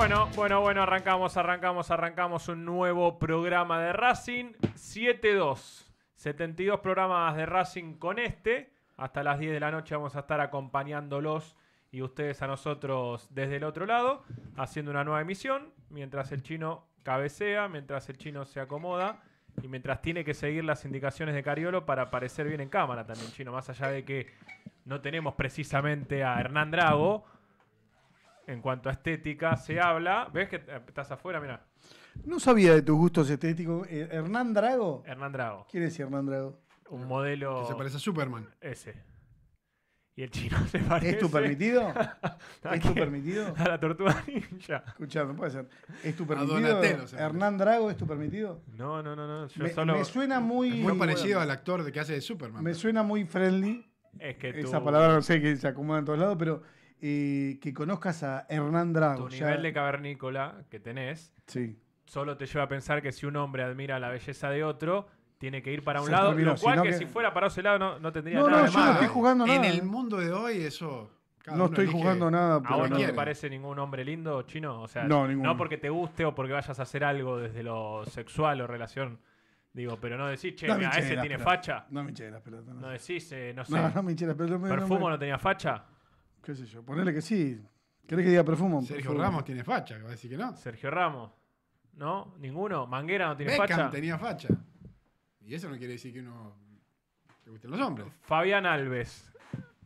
Bueno, bueno, bueno, arrancamos, arrancamos, arrancamos un nuevo programa de Racing 7-2. 72 programas de Racing con este. Hasta las 10 de la noche vamos a estar acompañándolos y ustedes a nosotros desde el otro lado, haciendo una nueva emisión, mientras el chino cabecea, mientras el chino se acomoda y mientras tiene que seguir las indicaciones de Cariolo para aparecer bien en cámara también, chino, más allá de que no tenemos precisamente a Hernán Drago en cuanto a estética se habla. ¿Ves que eh, estás afuera? Mira. No sabía de tus gustos estéticos. Eh, ¿Hernán Drago? Hernán Drago. ¿Quién es Hernán Drago? Un modelo. Que se parece a Superman. Ese. Y el chino se parece. ¿Es tu permitido? ¿Es tu permitido? A la tortuga ninja. no puede ser. ¿Es tu permitido? ¿Hernán Drago es tu permitido? No, no, no, no. me, suena muy. muy parecido al actor de que hace de Superman. Me suena muy friendly. Es que tú... Esa palabra no sé que se acomoda en todos lados, pero y que conozcas a Hernán Drago. Tu nivel de cavernícola que tenés sí. solo te lleva a pensar que si un hombre admira la belleza de otro, tiene que ir para un lado, lo cual que, si fuera para ese lado no, no tendría nada de yo malo. No estoy ¿eh? jugando nada. En el ¿eh? mundo de hoy eso... No estoy jugando nada. ¿A vos no te parece ningún hombre lindo chino? O sea, no, porque te guste o porque vayas a hacer algo desde lo sexual o relación. Digo, pero no decís, che, mira, ese tiene facha. No me hinché las pelotas. No, decís, eh, no sé. No, no me hinché las ¿Perfumo no tenía facha? qué sé yo, ponele que sí. ¿Querés que diga perfumo? Sergio Ramos tiene facha, va a decir que no. Sergio Ramos. ¿No? ¿Ninguno? ¿Manguera no tiene Beckham facha? tenía facha. Y eso no quiere decir que uno le gusten los hombres. Fabián Alves.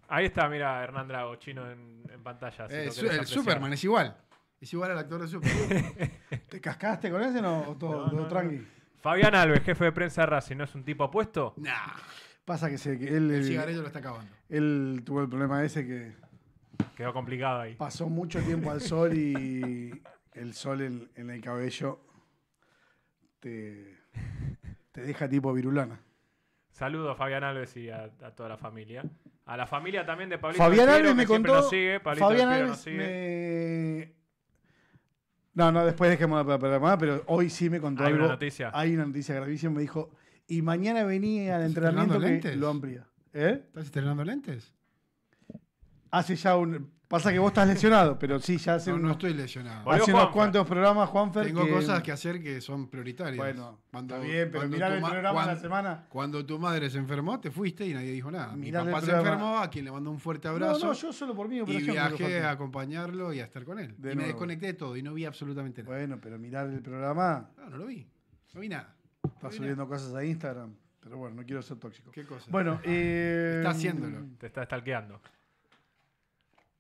Ahí está, mira, Hernán Drago, chino en, pantalla. Eh, el Superman es igual. Es igual al actor de Superman. ¿Te cascaste con ese o todo, tranqui? Fabián Alves, jefe de prensa de Racing, ¿no es un tipo apuesto? Nah. Pasa que, se, él. El, el cigarrillo lo está acabando. Él tuvo el problema ese que Quedó complicado ahí. Pasó mucho tiempo al sol y el sol en, el cabello te, deja tipo virulana. Saludos a Fabián Alves y a, toda la familia. A la familia también de Pablito. Fabián Alves me contó. Fabián Alves Me... No, no, después dejemos la palabra pero hoy sí me contó Hay una noticia. Hay una noticia gravísima. Me dijo, y mañana venía al entrenamiento lentes? lo ¿Eh? ¿Estás entrenando lentes? hace ya un. Pasa que vos estás lesionado, pero sí, ya hace. No, no estoy lesionado. Hace unos cuantos programas, Juanfer. Tengo cosas que hacer que son prioritarias. Bueno, está bien, pero mirar el programa cuando, la semana. Cuando tu madre se enfermó, te fuiste y nadie dijo nada. Mi papá se enfermó, a quien le mandó un fuerte abrazo. No, no, yo solo por mí, Y viajé a acompañarlo y a estar con él. y me desconecté de todo y no vi absolutamente nada. Bueno, pero mirar el programa. No, no lo vi. No vi nada. Está subiendo cosas a Instagram. Pero bueno, no quiero ser tóxico. ¿Qué cosa? Bueno, eh, está haciéndolo. Te está stalkeando.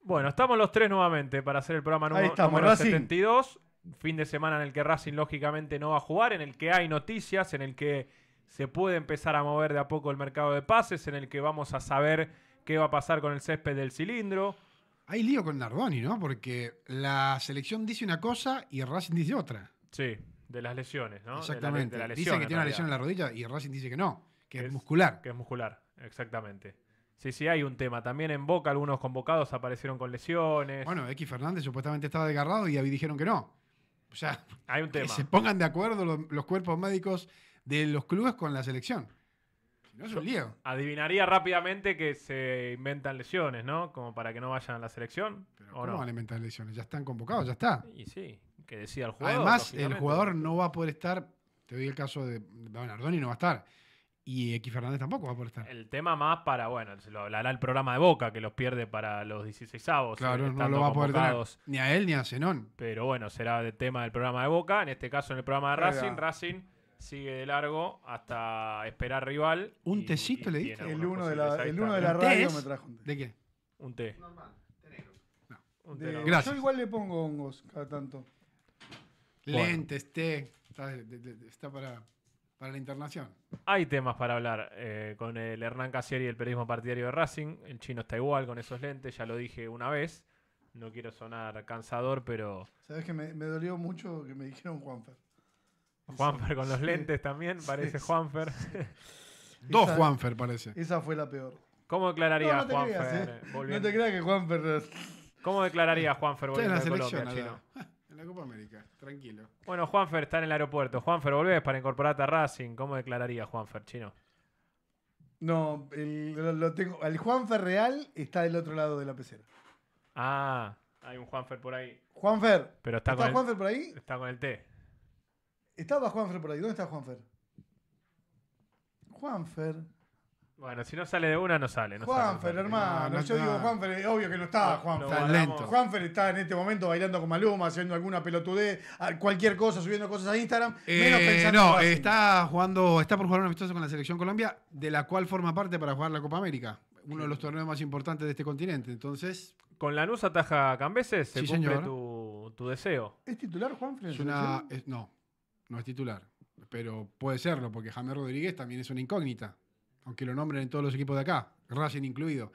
Bueno, estamos los tres nuevamente para hacer el programa número, estamos, 72. Fin de semana en el que Racing lógicamente no va a jugar, en el que hay noticias, en el que se puede empezar a mover de a poco el mercado de pases, en el que vamos a saber qué va a pasar con el césped del cilindro. Hay lío con Nardoni, ¿no? Porque la selección dice una cosa y Racing dice otra. Sí, de las lesiones, ¿no? Exactamente. dice que tiene una lesión en la rodilla y Racing dice que no, que, es muscular. Que es muscular, exactamente. Sí, sí, hay un tema. También en Boca algunos convocados aparecieron con lesiones. Bueno, X Fernández supuestamente estaba desgarrado y dijeron que no. O sea, hay un tema. que se pongan de acuerdo los, cuerpos médicos de los clubes con la selección. no es un lío. Adivinaría rápidamente que se inventan lesiones, ¿no? Como para que no vayan a la selección. no? van a inventar lesiones? Ya están convocados, ya está. Y sí, que decida el jugador. Además, el jugador no va a poder estar. Te doy el caso de. Don Ardoni no va a estar. Y X Fernández tampoco va a poder estar. El tema más para, bueno, se lo hablará el programa de Boca, que los pierde para los 16 avos. Eh, claro, no lo va a poder ni a él ni a Zenón. Pero bueno, será el tema del programa de Boca. En este caso, en el programa de Racing, Racing sigue de largo hasta esperar rival. ¿Un tecito le diste? El uno de la, radio me trajo un té. ¿De qué? Un té. Normal, Un té Yo igual le pongo hongos cada tanto. Lentes, té. está para para la internación. Hay temas para hablar eh, con el Hernán y el periodismo partidario de Racing. El chino está igual con esos lentes, ya lo dije una vez. No quiero sonar cansador, pero. Sabes que me, dolió mucho que me dijeron Juanfer. Juanfer con los lentes también, parece Juanfer. Dos Juanfer parece. Esa fue la peor. ¿Cómo declararía Juanfer? Eh? Eh. No te creas que Juanfer. ¿Cómo declararía Juanfer volviendo de Colombia, chino? la Copa América, tranquilo. Bueno, Juanfer está en el aeropuerto. Juanfer, volvés para incorporarte a Racing. ¿Cómo declararía Juanfer, chino? No, el, lo, tengo. El Juanfer real está del otro lado de la pecera. Ah, hay un Juanfer por ahí. Juanfer. Pero está, Juanfer por ahí? Está con el T. Estaba Juanfer por ahí. ¿Dónde está Juanfer? Juanfer. Bueno, si no sale de una, no sale. Juanfer, hermano. yo digo Juanfer, obvio que no está Juanfer. Juanfer está en este momento bailando con Maluma, haciendo alguna pelotudez, cualquier cosa, subiendo cosas a Instagram. menos eh, pensando no, está jugando, está por jugar un amistoso con la selección Colombia, de la cual forma parte para jugar la Copa América. Uno de los torneos más importantes de este continente. Entonces. Con Lanús ataja Cambeses, se cumple tu, deseo. ¿Es titular, Juanfer? no, no es titular. Pero puede serlo, porque Jaime Rodríguez también es una incógnita aunque lo nombren en todos los equipos de acá, Racing incluido.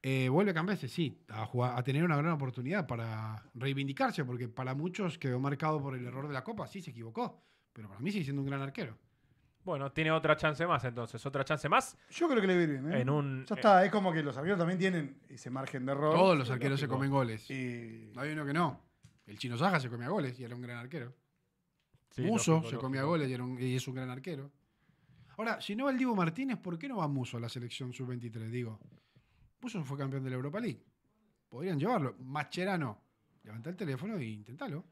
Eh, vuelve a Cambese, sí, a, tener una gran oportunidad para reivindicarse, porque para muchos quedó marcado por el error de la Copa, sí se equivocó, pero para mí sigue siendo un gran arquero. Bueno, tiene otra chance más entonces, otra chance más. Yo creo que le viene bien. ¿eh? En un, ya eh, está, es como que los arqueros también tienen ese margen de error. Todos los arqueros se comen goles. No hay uno que no. El chino Saja se comía goles y era un gran arquero. Uso se comía goles y es un gran arquero. Ahora, si no va el Divo Martínez, ¿por qué no va Muso a la selección sub-23? Digo, Muso fue campeón de la Europa League. Podrían llevarlo. Macherano. levanta el teléfono e intentalo.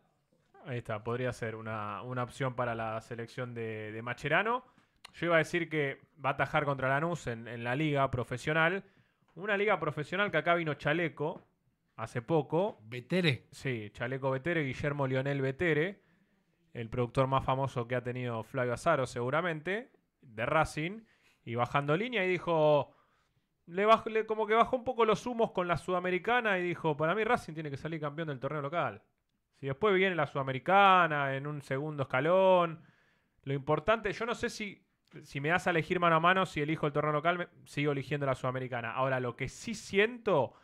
Ahí está, podría ser una, opción para la selección de, de, Mascherano. Yo iba a decir que va a atajar contra Lanús en, la liga profesional. Una liga profesional que acá vino Chaleco hace poco. Betere. Sí, Chaleco Betere, Guillermo Lionel Betere, el productor más famoso que ha tenido Flavio Azaro seguramente de Racing y bajando línea y dijo, le, bajó, le, como que bajó un poco los humos con la Sudamericana y dijo, para mí Racing tiene que salir campeón del torneo local. Si después viene la Sudamericana en un segundo escalón, lo importante, yo no sé si, si me das a elegir mano a mano, si elijo el torneo local, sigo eligiendo la Sudamericana. Ahora, lo que sí siento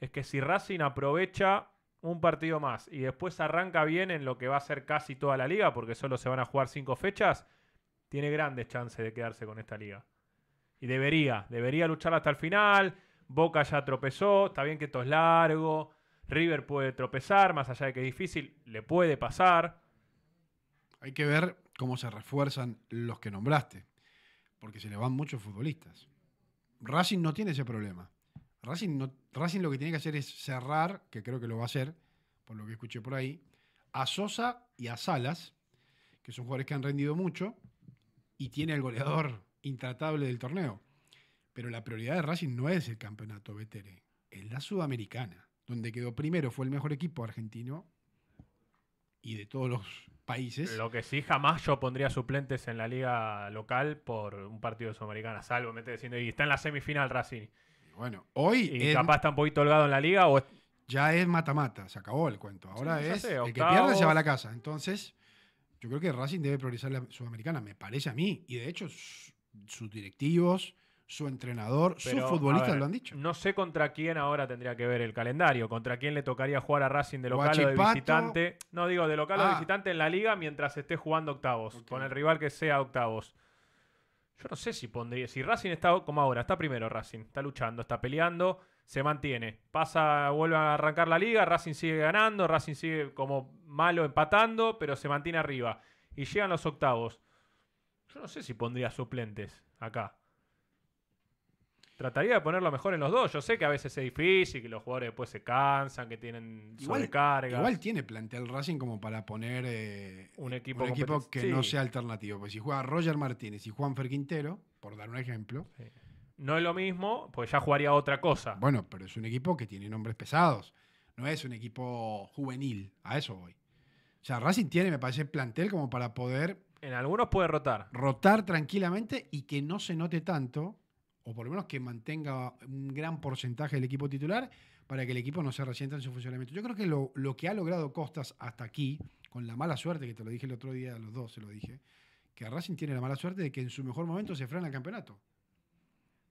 es que si Racing aprovecha un partido más y después arranca bien en lo que va a ser casi toda la liga, porque solo se van a jugar cinco fechas, tiene grandes chances de quedarse con esta liga. Y debería, debería luchar hasta el final. Boca ya tropezó, está bien que esto es largo. River puede tropezar, más allá de que es difícil, le puede pasar. Hay que ver cómo se refuerzan los que nombraste, porque se le van muchos futbolistas. Racing no tiene ese problema. Racing, no, Racing lo que tiene que hacer es cerrar, que creo que lo va a hacer, por lo que escuché por ahí, a Sosa y a Salas, que son jugadores que han rendido mucho, y tiene el goleador intratable del torneo. Pero la prioridad de Racing no es el campeonato, Betere, es la sudamericana, donde quedó primero, fue el mejor equipo argentino y de todos los países. Lo que sí, jamás yo pondría suplentes en la liga local por un partido de sudamericana, salvo, me diciendo, y está en la semifinal Racing. Bueno, hoy... Y capaz está un poquito holgado en la liga o... Ya es mata-mata, se acabó el cuento. Ahora es... el que pierde se va a la casa. Entonces... Yo creo que Racing debe priorizar la Sudamericana, me parece a mí. Y de hecho, sus directivos, su entrenador, sus futbolistas lo han dicho. No sé contra quién ahora tendría que ver el calendario, contra quién le tocaría jugar a Racing de local o de visitante. No digo de local o de ah. visitante en la liga mientras esté jugando octavos, con el rival que sea octavos. Yo no sé si pondría, si Racing está como ahora, está primero Racing, está luchando, está peleando se mantiene. Pasa, vuelve a arrancar la liga, Racing sigue ganando, Racing sigue como malo empatando, pero se mantiene arriba. Y llegan los octavos. Yo no sé si pondría suplentes acá. Trataría de ponerlo mejor en los dos. Yo sé que a veces es difícil, que los jugadores después se cansan, que tienen sobrecarga. Igual tiene plantel Racing como para poner eh, un equipo, equipo que no sea alternativo. pues si juega Roger Martínez y Juan ferquintero por dar un ejemplo, no es lo mismo, pues ya jugaría otra cosa. Bueno, pero es un equipo que tiene nombres pesados. No es un equipo juvenil. A eso voy. O sea, Racing tiene, me parece, plantel como para poder. En algunos puede rotar. Rotar tranquilamente y que no se note tanto, o por lo menos que mantenga un gran porcentaje del equipo titular para que el equipo no se resienta en su funcionamiento. Yo creo que lo, lo que ha logrado Costas hasta aquí, con la mala suerte, que te lo dije el otro día a los dos, se lo dije, que Racing tiene la mala suerte de que en su mejor momento se frena el campeonato.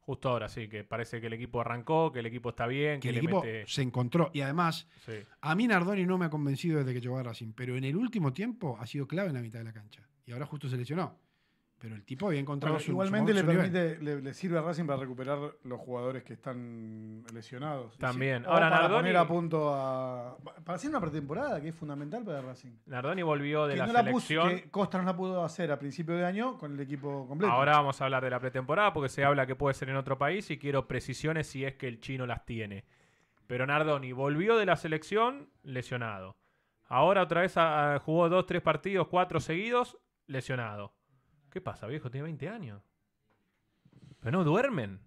Justo ahora, sí, que parece que el equipo arrancó, que el equipo está bien, que, el equipo se encontró. Y además, a mí Nardoni no me ha convencido desde que llegó a Racing, pero en el último tiempo ha sido clave en la mitad de la cancha. Y ahora justo se lesionó. Pero el tipo había encontrado Igualmente le, permite, le, sirve a Racing para recuperar los jugadores que están lesionados. También. Ahora, para a punto Para hacer una pretemporada que es fundamental para Racing. Nardoni volvió de la, selección. que Costa no la pudo hacer a principio de año con el equipo completo. Ahora vamos a hablar de la pretemporada porque se habla que puede ser en otro país y quiero precisiones si es que el chino las tiene. Pero Nardoni volvió de la selección lesionado. Ahora otra vez ah, ah, jugó dos, tres partidos, cuatro seguidos, lesionado ¿Qué pasa, viejo? Tiene 20 años. Pero no duermen.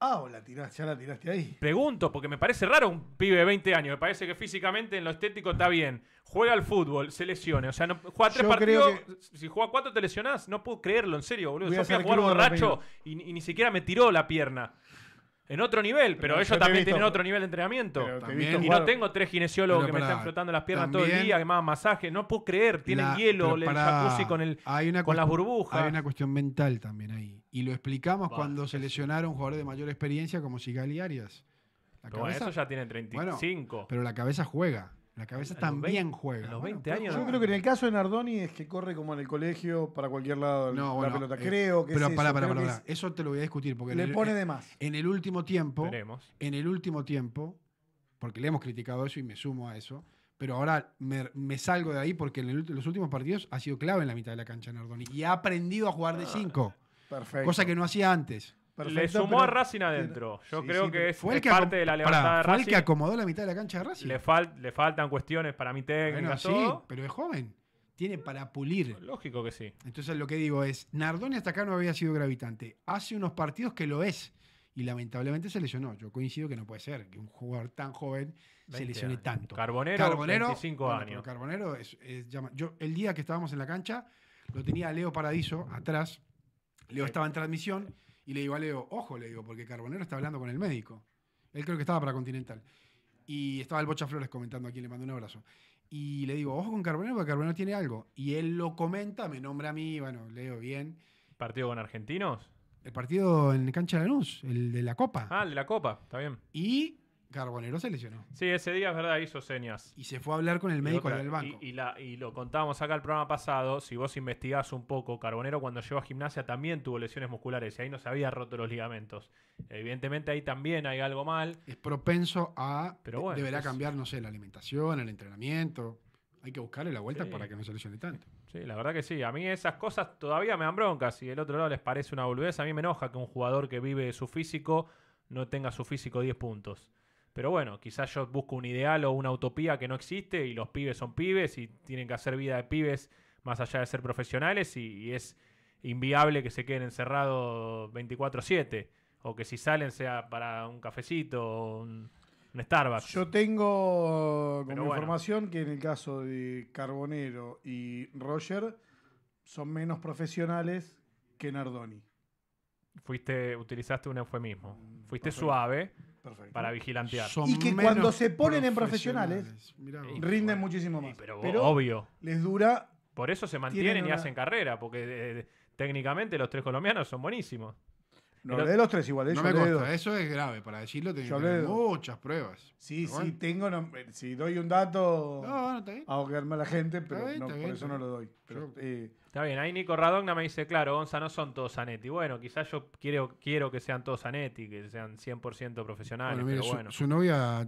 Ah, o la tiraste, ya la tiraste ahí. Pregunto, porque me parece raro un pibe de 20 años. Me parece que físicamente en lo estético está bien. Juega al fútbol, se lesione. O sea, juega tres partidos. Si juega cuatro, te lesionás. No puedo creerlo, en serio, boludo. Yo jugar borracho y, ni siquiera me tiró la pierna. En otro nivel, pero, ellos también tienen otro nivel de entrenamiento. y no tengo tres ginesiólogos que me están flotando las piernas todo el día, que me hagan masaje. No puedo creer, tienen hielo, el jacuzzi con, el, con las burbujas. Hay una cuestión mental también ahí. Y lo explicamos cuando seleccionaron jugadores de mayor experiencia como Sigali Arias. La eso ya tiene 35. pero la cabeza juega. La cabeza también juega. los 20 años. Yo creo que en el caso de Nardoni es que corre como en el colegio para cualquier lado no, la pelota. Eh, creo que Pero es eso, Eso te lo voy a discutir. Porque le pone eh, de más. En el último tiempo. En el último tiempo, porque le hemos criticado eso y me sumo a eso. Pero ahora me, salgo de ahí porque en los últimos partidos ha sido clave en la mitad de la cancha Nardoni. Y ha aprendido a jugar de ah. cinco Cosa que no hacía antes le sumó a Racing adentro. Yo creo que es, fue parte de la levantada de que acomodó la mitad de la cancha de Racing. Le, le faltan cuestiones para mi técnica. sí, pero es joven. Tiene para pulir. Lógico que sí. Entonces lo que digo es, Nardone hasta acá no había sido gravitante. Hace unos partidos que lo es. Y lamentablemente se lesionó. Yo coincido que no puede ser que un jugador tan joven se lesione tanto. Carbonero, Carbonero 25 años. Carbonero yo, el día que estábamos en la cancha, lo tenía Leo Paradiso atrás. Leo estaba en transmisión y le digo a Leo, ojo, le digo, porque Carbonero está hablando con el médico. Él creo que estaba para Continental. Y estaba el Bocha Flores comentando aquí, le mando un abrazo. Y le digo, ojo con Carbonero, porque Carbonero tiene algo. Y él lo comenta, me nombra a mí, bueno, leo bien. ¿Partido con argentinos? El partido en Cancha de la Luz, el de la Copa. Ah, el de la Copa, está bien. Y Carbonero se lesionó. Sí, ese día es verdad, hizo señas. Y se fue a hablar con el médico del banco. Y, y, lo contábamos acá el programa pasado. Si vos investigás un poco, Carbonero cuando llegó a gimnasia también tuvo lesiones musculares y ahí no se había roto los ligamentos. Evidentemente ahí también hay algo mal. Es propenso a. Pero eh, bueno, deberá cambiar, no sé, la alimentación, el entrenamiento. Hay que buscarle la vuelta para que no se lesione tanto. Sí, la verdad que sí. A mí esas cosas todavía me dan broncas. Si el otro lado les parece una boludez, a mí me enoja que un jugador que vive de su físico no tenga su físico 10 puntos. Pero bueno, quizás yo busco un ideal o una utopía que no existe y los pibes son pibes y tienen que hacer vida de pibes más allá de ser profesionales y, es inviable que se queden encerrados 24/7 o que si salen sea para un cafecito o un, Starbucks. Yo tengo como información que en el caso de Carbonero y Roger son menos profesionales que Nardoni. Fuiste, utilizaste un eufemismo. Fuiste suave para vigilantear. y que cuando se ponen en profesionales, rinden muchísimo más. pero, obvio. Les dura. Por eso se mantienen y hacen carrera, porque eh, técnicamente los tres colombianos son buenísimos. No de los tres igual. ¿eh? No me eso es grave. Para decirlo tengo muchas pruebas. Sí, sí, tengo. Eh, si doy un dato. No, no, está A la gente, pero no, por eso no lo doy. Eh, está bien, ahí Nico Radogna me dice, claro, Gonza, no son todos Zanetti. Bueno, quizás yo quiero, quiero que sean todos Zanetti, que sean 100% profesionales, su, novia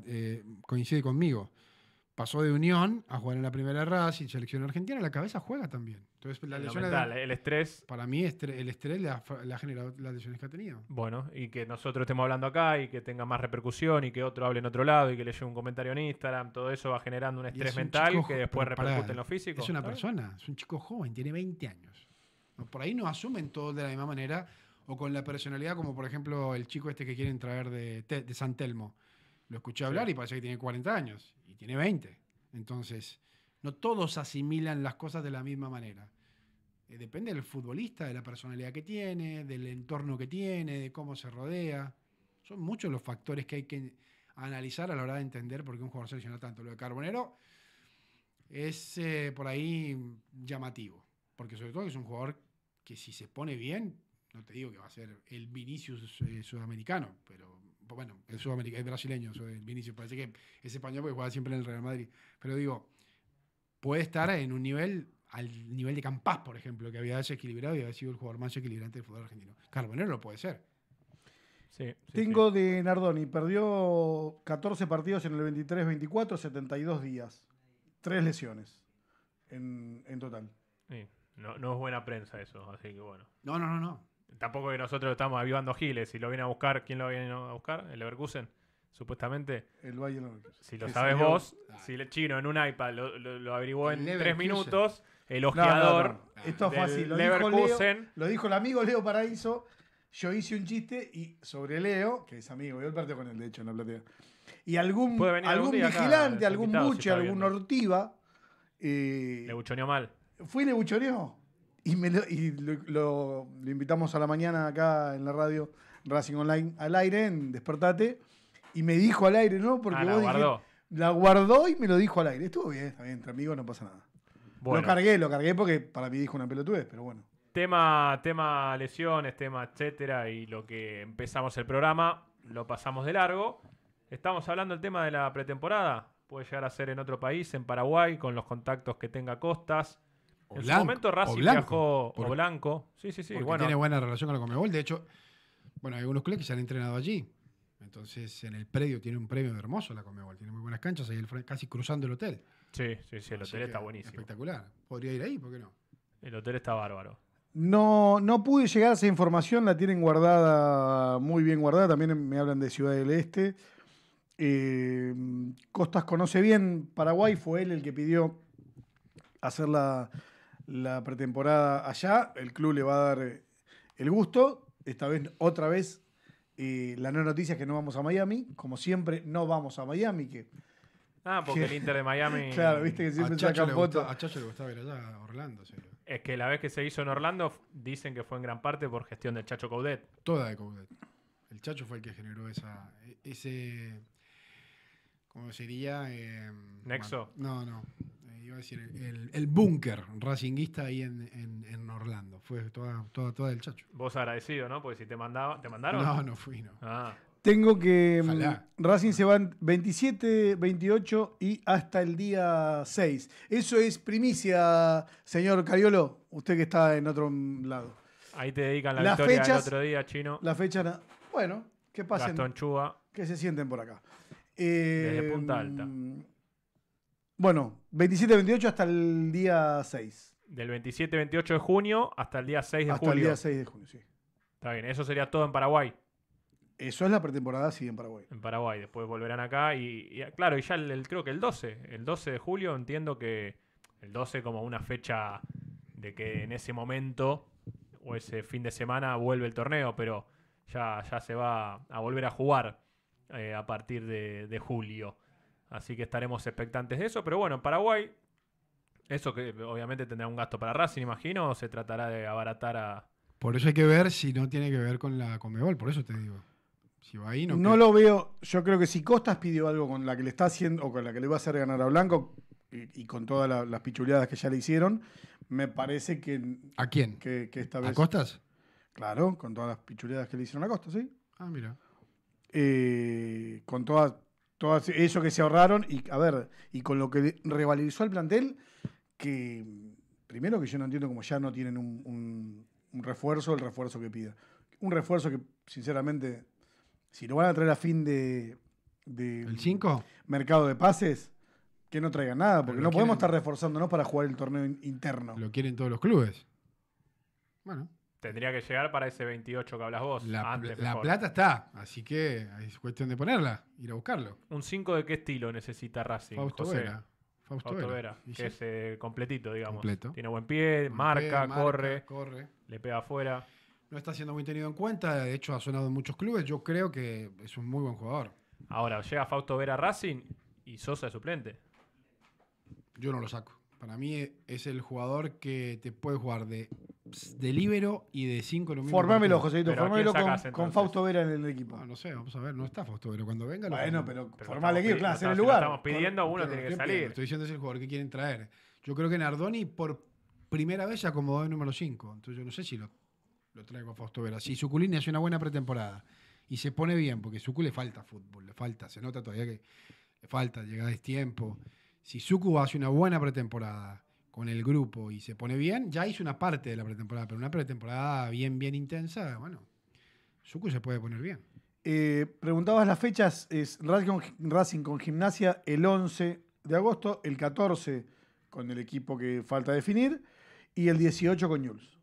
coincide conmigo pasó de Unión a jugar en la primera y selección argentina, la cabeza juega también. Entonces, la el estrés. Para mí, el estrés la ha, generado las lesiones que ha tenido. Bueno, y que nosotros estemos hablando acá y que tenga más repercusión y que otro hable en otro lado y que le llegue un comentario en Instagram, todo eso va generando un estrés mental que después repercute en lo físico. Es una persona, es un chico joven, tiene 20 años. Por ahí no asumen todo de la misma manera o con la personalidad, como por ejemplo el chico este que quieren traer de, San Telmo. Lo escuché hablar y parece que tiene 40 años tiene 20. Entonces, no todos asimilan las cosas de la misma manera. Eh, depende del futbolista, de la personalidad que tiene, del entorno que tiene, de cómo se rodea. Son muchos los factores que hay que analizar a la hora de entender por qué un jugador selecciona tanto. Lo de Carbonero es eh, por ahí llamativo, porque sobre todo es un jugador que si se pone bien, no te digo que va a ser el Vinicius eh, sudamericano, pero bueno, es sudamericano, es brasileño, el Vinicius, parece que es español porque juega siempre en el Real Madrid. Pero digo, puede estar en un nivel, al nivel de Campas, por ejemplo, que había equilibrado y había sido el jugador más equilibrante del fútbol argentino. Carbonero lo puede ser. Sí, Tingo de Nardoni perdió 14 partidos en el 23-24, 72 días. Tres lesiones en, total. No, no es buena prensa eso, así que bueno. No, no, no, no tampoco que nosotros estamos avivando Giles. Si lo viene a buscar, ¿quién lo viene a buscar? ¿El Leverkusen? Supuestamente. El Bayern Si lo sabes vos, ah. si el chino en un iPad lo, averiguó en tres minutos, el ojeador. Esto es fácil. Lo Leverkusen. Dijo lo dijo el amigo Leo Paraíso. Yo hice un chiste y sobre Leo, que es amigo, yo el con él, de hecho, en la platea. Y algún, algún, vigilante, algún buche, algún ortiva. Eh, le buchoneó mal. Fui y le buchoneó y, lo, invitamos a la mañana acá en la radio Racing Online al aire, en Despertate, y me dijo al aire, ¿no? Porque ah, vos la guardó. la guardó y me lo dijo al aire. Estuvo bien, está bien, entre amigos no pasa nada. Lo cargué, lo cargué porque para mí dijo una pelotudez, pero bueno. Tema, tema lesiones, tema etcétera, y lo que empezamos el programa, lo pasamos de largo. Estamos hablando del tema de la pretemporada. Puede llegar a ser en otro país, en Paraguay, con los contactos que tenga Costas en momento Racing viajó por, o Blanco. Sí, sí, sí. Tiene buena relación con la Comebol. De hecho, bueno, hay algunos clubes que se han entrenado allí. Entonces, en el predio tiene un premio hermoso la Comebol. Tiene muy buenas canchas ahí casi cruzando el hotel. Sí, sí, sí. El hotel está buenísimo. Espectacular. Podría ir ahí, ¿por qué no? El hotel está bárbaro. No, no pude llegar a esa información, la tienen guardada, muy bien guardada. También me hablan de Ciudad del Este. Eh, Costas conoce bien Paraguay, fue él el que pidió hacer la, la pretemporada allá. El club le va a dar eh, el gusto. Esta vez, otra vez, eh, la nueva noticia es que no vamos a Miami. Como siempre, no vamos a Miami, que Ah, porque el Inter de Miami. claro, viste que siempre en fotos. A Chacho le gustaba ir allá Orlando, sí. Es que la vez que se hizo en Orlando, dicen que fue en gran parte por gestión del Chacho Caudet Toda de Caudet El Chacho fue el que generó esa, ese. ¿Cómo sería? Em, Nexo. no, no decir, el, búnker racinguista ahí en, Orlando. Fue toda, toda, del chacho. Vos agradecido, ¿no? Porque si te, mandaba, ¿te mandaron. No, no fui, no. Ah. Tengo que. Mm, Racing se van 27, 28 y hasta el día 6. Eso es primicia, señor Cariolo. Usted que está en otro lado. Ahí te dedican la las del otro día, chino. La fecha. Bueno, que pasen. Gastón Que se sienten por acá. Eh, Desde Punta Alta. Eh, bueno, 27-28 hasta el día 6. Del 27-28 de junio hasta el día 6 de julio. Hasta el día 6 de junio, sí. Está bien, eso sería todo en Paraguay. Eso es la pretemporada, sí, en Paraguay. En Paraguay, después volverán acá y, claro, y ya creo que el 12, el 12 de julio entiendo que el 12 como una fecha de que en ese momento o ese fin de semana vuelve el torneo, pero ya, ya se va a volver a jugar eh, a partir de, de julio. Así que estaremos expectantes de eso. Pero bueno, en Paraguay, eso que obviamente tendrá un gasto para Racing, imagino, o se tratará de abaratar a. Por eso hay que ver si no tiene que ver con la Comebol, por eso te digo. Si va ahí, no. No lo veo. Yo creo que si Costas pidió algo con la que le está haciendo, o con la que le va a hacer ganar a Blanco, y, con todas las pichuleadas que ya le hicieron, me parece que. ¿A quién? ¿A Costas? Claro, con todas las pichuleadas que le hicieron a Costas, sí. Ah, mira. Eh, con todas todo eso que se ahorraron y, a ver, y con lo que revalorizó el plantel, que primero que yo no entiendo como ya no tienen un, refuerzo, el refuerzo que pida. Un refuerzo que, sinceramente, si lo van a traer a fin de, ¿El 5? Mercado de pases, que no traigan nada, porque no podemos estar reforzándonos para jugar el torneo interno. Lo quieren todos los clubes. Bueno. Tendría que llegar para ese 28 que hablas vos. La, plata está, así que es cuestión de ponerla, ir a buscarlo. ¿Un 5 de qué estilo necesita Racing? Fausto Vera. Fausto, Vera, que es eh, completito, digamos. Tiene buen pie, marca, corre, corre, le pega afuera. No está siendo muy tenido en cuenta, de hecho ha sonado en muchos clubes, yo creo que es un muy buen jugador. Ahora, llega Fausto Vera a Racing y Sosa es suplente. Yo no lo saco. Para mí es el jugador que te puede jugar de de libero y de 5 lo mismo. Formámelo, Joséito, formámelo con, Fausto Vera en el equipo. Ah, no, sé, vamos a ver, no está Fausto Vera. Cuando venga lo Bueno, pero, formar el equipo, claro, en el lugar. estamos pidiendo, uno tiene que salir. Estoy diciendo es el jugador que quieren traer. Yo creo que Nardoni por primera vez se acomodó en número 5. Entonces yo no sé si lo, lo traigo a Fausto Vera. Si Suculini hace una buena pretemporada y se pone bien, porque Sucu le falta fútbol, le falta, se nota todavía que le falta, Llegar a tiempo. Si Sucu hace una buena pretemporada con el grupo y se pone bien, ya hizo una parte de la pretemporada, pero una pretemporada bien, bien intensa, bueno, Suku se puede poner bien. Eh, preguntabas las fechas, es Racing con Gimnasia el 11 de agosto, el 14 con el equipo que falta definir y el 18 con Newell's.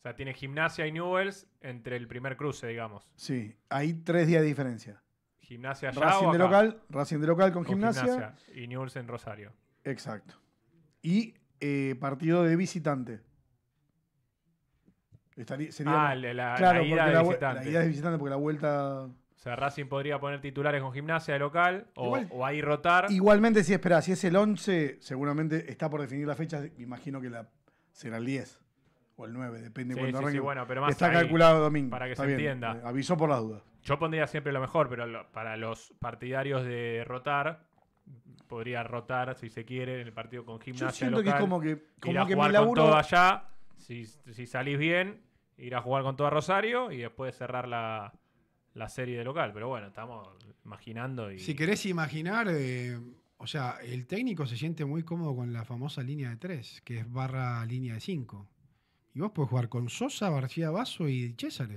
O sea, tiene Gimnasia y Newells entre el primer cruce, digamos. Sí, hay tres días de diferencia. Gimnasia allá Racing de local, Racing de local con, gimnasia. gimnasia. Y Newells en Rosario. Exacto. Y eh, partido de visitante. Estaría, sería, ah, la, la, ida de visitante. La de visitante porque la vuelta... O Racing podría poner titulares con gimnasia de local o, ahí rotar. Igualmente, si espera, si es el 11, seguramente está por definir la fecha. imagino que la, será el 10 o el 9, depende de sí, está calculado domingo. Para que se entienda. Eh, por las dudas. Yo pondría siempre lo mejor, pero para los partidarios de rotar, podría rotar, si se quiere, en el partido con gimnasia. Yo siento que es como que, como todo allá. Si, salís bien, ir a jugar con todo a Rosario y después cerrar la, serie de local. Pero bueno, estamos imaginando. Y... Si querés imaginar, eh, o sea, el técnico se siente muy cómodo con la famosa línea de tres, que es barra línea de cinco. Y vos podés jugar con Sosa, García Vaso y César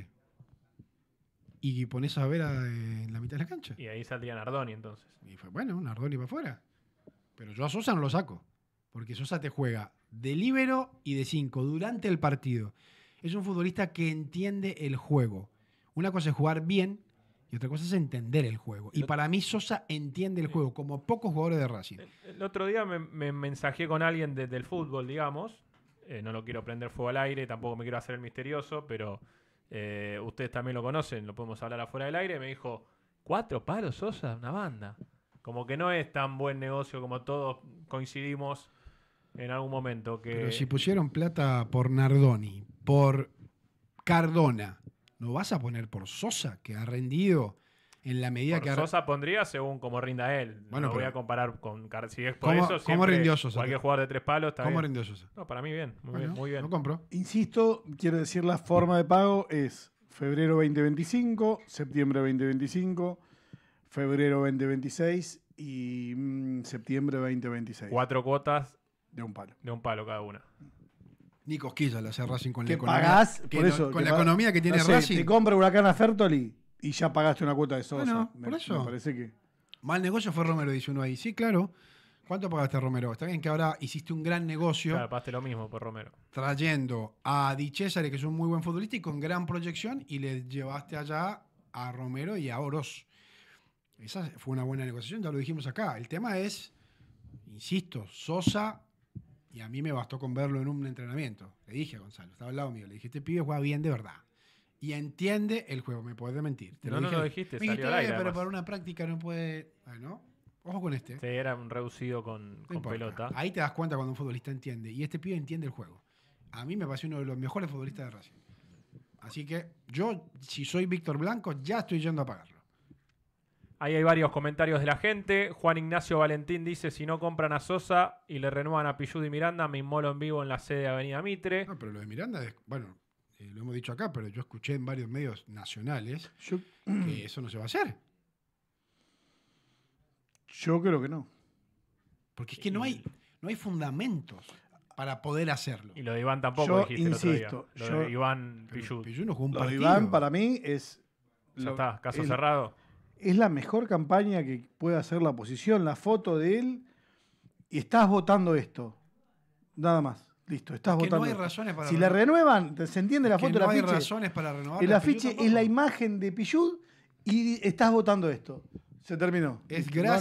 y pones a ver eh, en la mitad de la cancha. Y ahí saldría Nardoni entonces. Y fue, bueno, Nardoni va afuera. Pero yo a Sosa no lo saco. Porque Sosa te juega de libero y de cinco durante el partido. Es un futbolista que entiende el juego. Una cosa es jugar bien y otra cosa es entender el juego. Y para mí Sosa entiende el juego, como pocos jugadores de Racing. El, otro día me, mensajé con alguien del fútbol, digamos. Eh, no lo quiero prender fuego al aire, tampoco me quiero hacer el misterioso, pero eh, ustedes también lo conocen, lo podemos hablar afuera del aire, me dijo, cuatro palos Sosa, una banda. Como que no es tan buen negocio como todos coincidimos en algún momento. Que... Pero si pusieron plata por Nardoni, por Cardona, ¿no vas a poner por Sosa, que ha rendido en la medida que... Sosa pondría según cómo rinda él. Bueno, voy a comparar con... Si es por eso, ¿cómo rindió Cualquier jugador de tres palos también. ¿Cómo No, para mí bien. Muy bien, Lo compro. Insisto, quiero decir, la forma de pago es febrero 2025, septiembre 2025, febrero 2026 y mm, septiembre 2026. Cuatro cuotas. De un palo. De un palo cada una. Ni cosquillas la hace Racing con la economía. Pagás, con la economía que tiene Racing. Te compra Huracán a Fertoli y ya pagaste una cuota de Sosa. Bueno, ah, por eso. parece que. Mal negocio fue Romero, dice uno ahí. Sí, claro. ¿Cuánto pagaste a Romero? Está bien que ahora hiciste un gran negocio. Claro, pagaste lo mismo por Romero. Trayendo a Di Cesare, que es un muy buen futbolista y con gran proyección, y le llevaste allá a Romero y a Oroz. Esa fue una buena negociación, ya lo dijimos acá. El tema es, insisto, Sosa, y a mí me bastó con verlo en un entrenamiento. Le dije a Gonzalo, estaba al lado mío, le dije, este pibe juega bien de verdad y entiende el juego. Me puede mentir. no, no, lo dijiste. pero para una práctica no puede. ojo con este. Sí, era un reducido con, pelota. Ahí te das cuenta cuando un futbolista entiende. Y este pibe entiende el juego. A mí me parece uno de los mejores futbolistas de Racing. Así que yo, si soy Víctor Blanco, ya estoy yendo a pagarlo. Ahí hay varios comentarios de la gente. Juan Ignacio Valentín dice: si no compran a Sosa y le renuevan a Pillud y Miranda, me inmolo en vivo en la sede de Avenida Mitre. No, pero lo de Miranda es. Bueno, eh, lo hemos dicho acá, pero yo escuché en varios medios nacionales que eso no se va a hacer. Yo creo que no. Porque es que no hay, no hay fundamentos para poder hacerlo. Y lo de Iván tampoco, dijiste insisto, Lo de Iván Iván para mí es... Ya está, caso cerrado. Es la mejor campaña que puede hacer la oposición, la foto de él y estás votando esto. Nada más. Listo, estás votando. No hay razones para si la renuevan, se entiende la foto de la ficha No hay razones para renovar. El afiche es la imagen de Pillud y estás votando esto. Se terminó.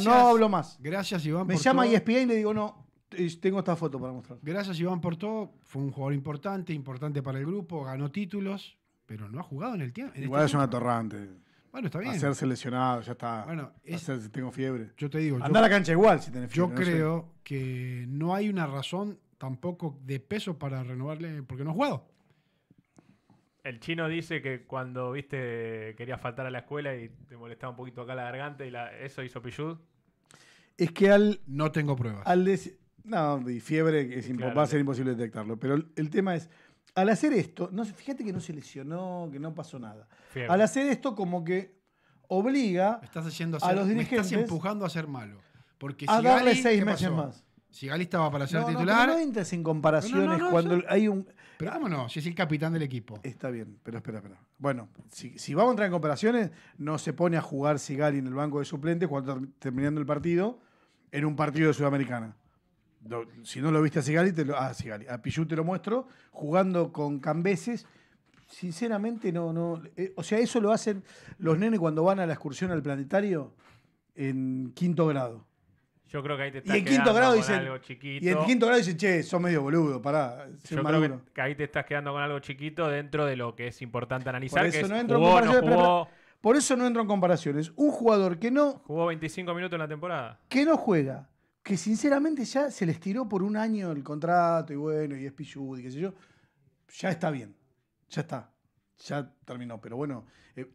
No, hablo más. Gracias, Iván. Me llama y e y le digo, no, eh, tengo esta foto para mostrar. Gracias, Iván, por todo. Fue un jugador importante, importante para el grupo, ganó títulos, pero no ha jugado en el tiempo. Este igual es una torrante. Bueno, está bien. ser seleccionado, ya está. Bueno, tengo fiebre. Yo te digo. Andar a la cancha igual si tenés fiebre. Yo creo que no hay una razón tampoco de peso para renovarle porque no ha jugado. El chino dice que cuando viste querías faltar a la escuela y te molestaba un poquito acá la garganta y eso hizo Pichud. Es que al. No tengo pruebas. Al no, y fiebre que va a ser imposible detectarlo. Pero el, tema es. Al hacer esto, no, fíjate que no se lesionó, que no pasó nada. Al hacer esto, como que obliga a, los dirigentes. empujando a hacer malo. Porque a darle seis meses más. Sigali estaba para ser titular. No, en comparaciones cuando hay un. Pero vámonos, si es el capitán del equipo. Está bien, pero espera, espera. Bueno, si, vamos a entrar en comparaciones, no se pone a jugar Sigali en el banco de suplentes cuando está terminando el partido en un partido de Sudamericana. Si no lo viste a Sigali, te lo, a ah, Sigali, a te lo muestro, jugando con Cambeses. Sinceramente, no, no. Eh, o sea, eso lo hacen los nenes cuando van a la excursión al planetario en quinto grado yo creo que ahí te estás quedando en grado con algo chiquito. Y en quinto grado dicen, che, sos medio boludo, pará. Yo creo que, ahí te estás quedando con algo chiquito dentro de lo que es importante analizar. Por eso, que no, es, entro en entro comparaciones. Un jugador que no. Jugó 25 minutos en la temporada. Que no juega. Que sinceramente ya se les tiró por un año el contrato y bueno, y es Pichud y qué sé yo. Ya está bien. Ya está ya terminó, pero bueno, eh,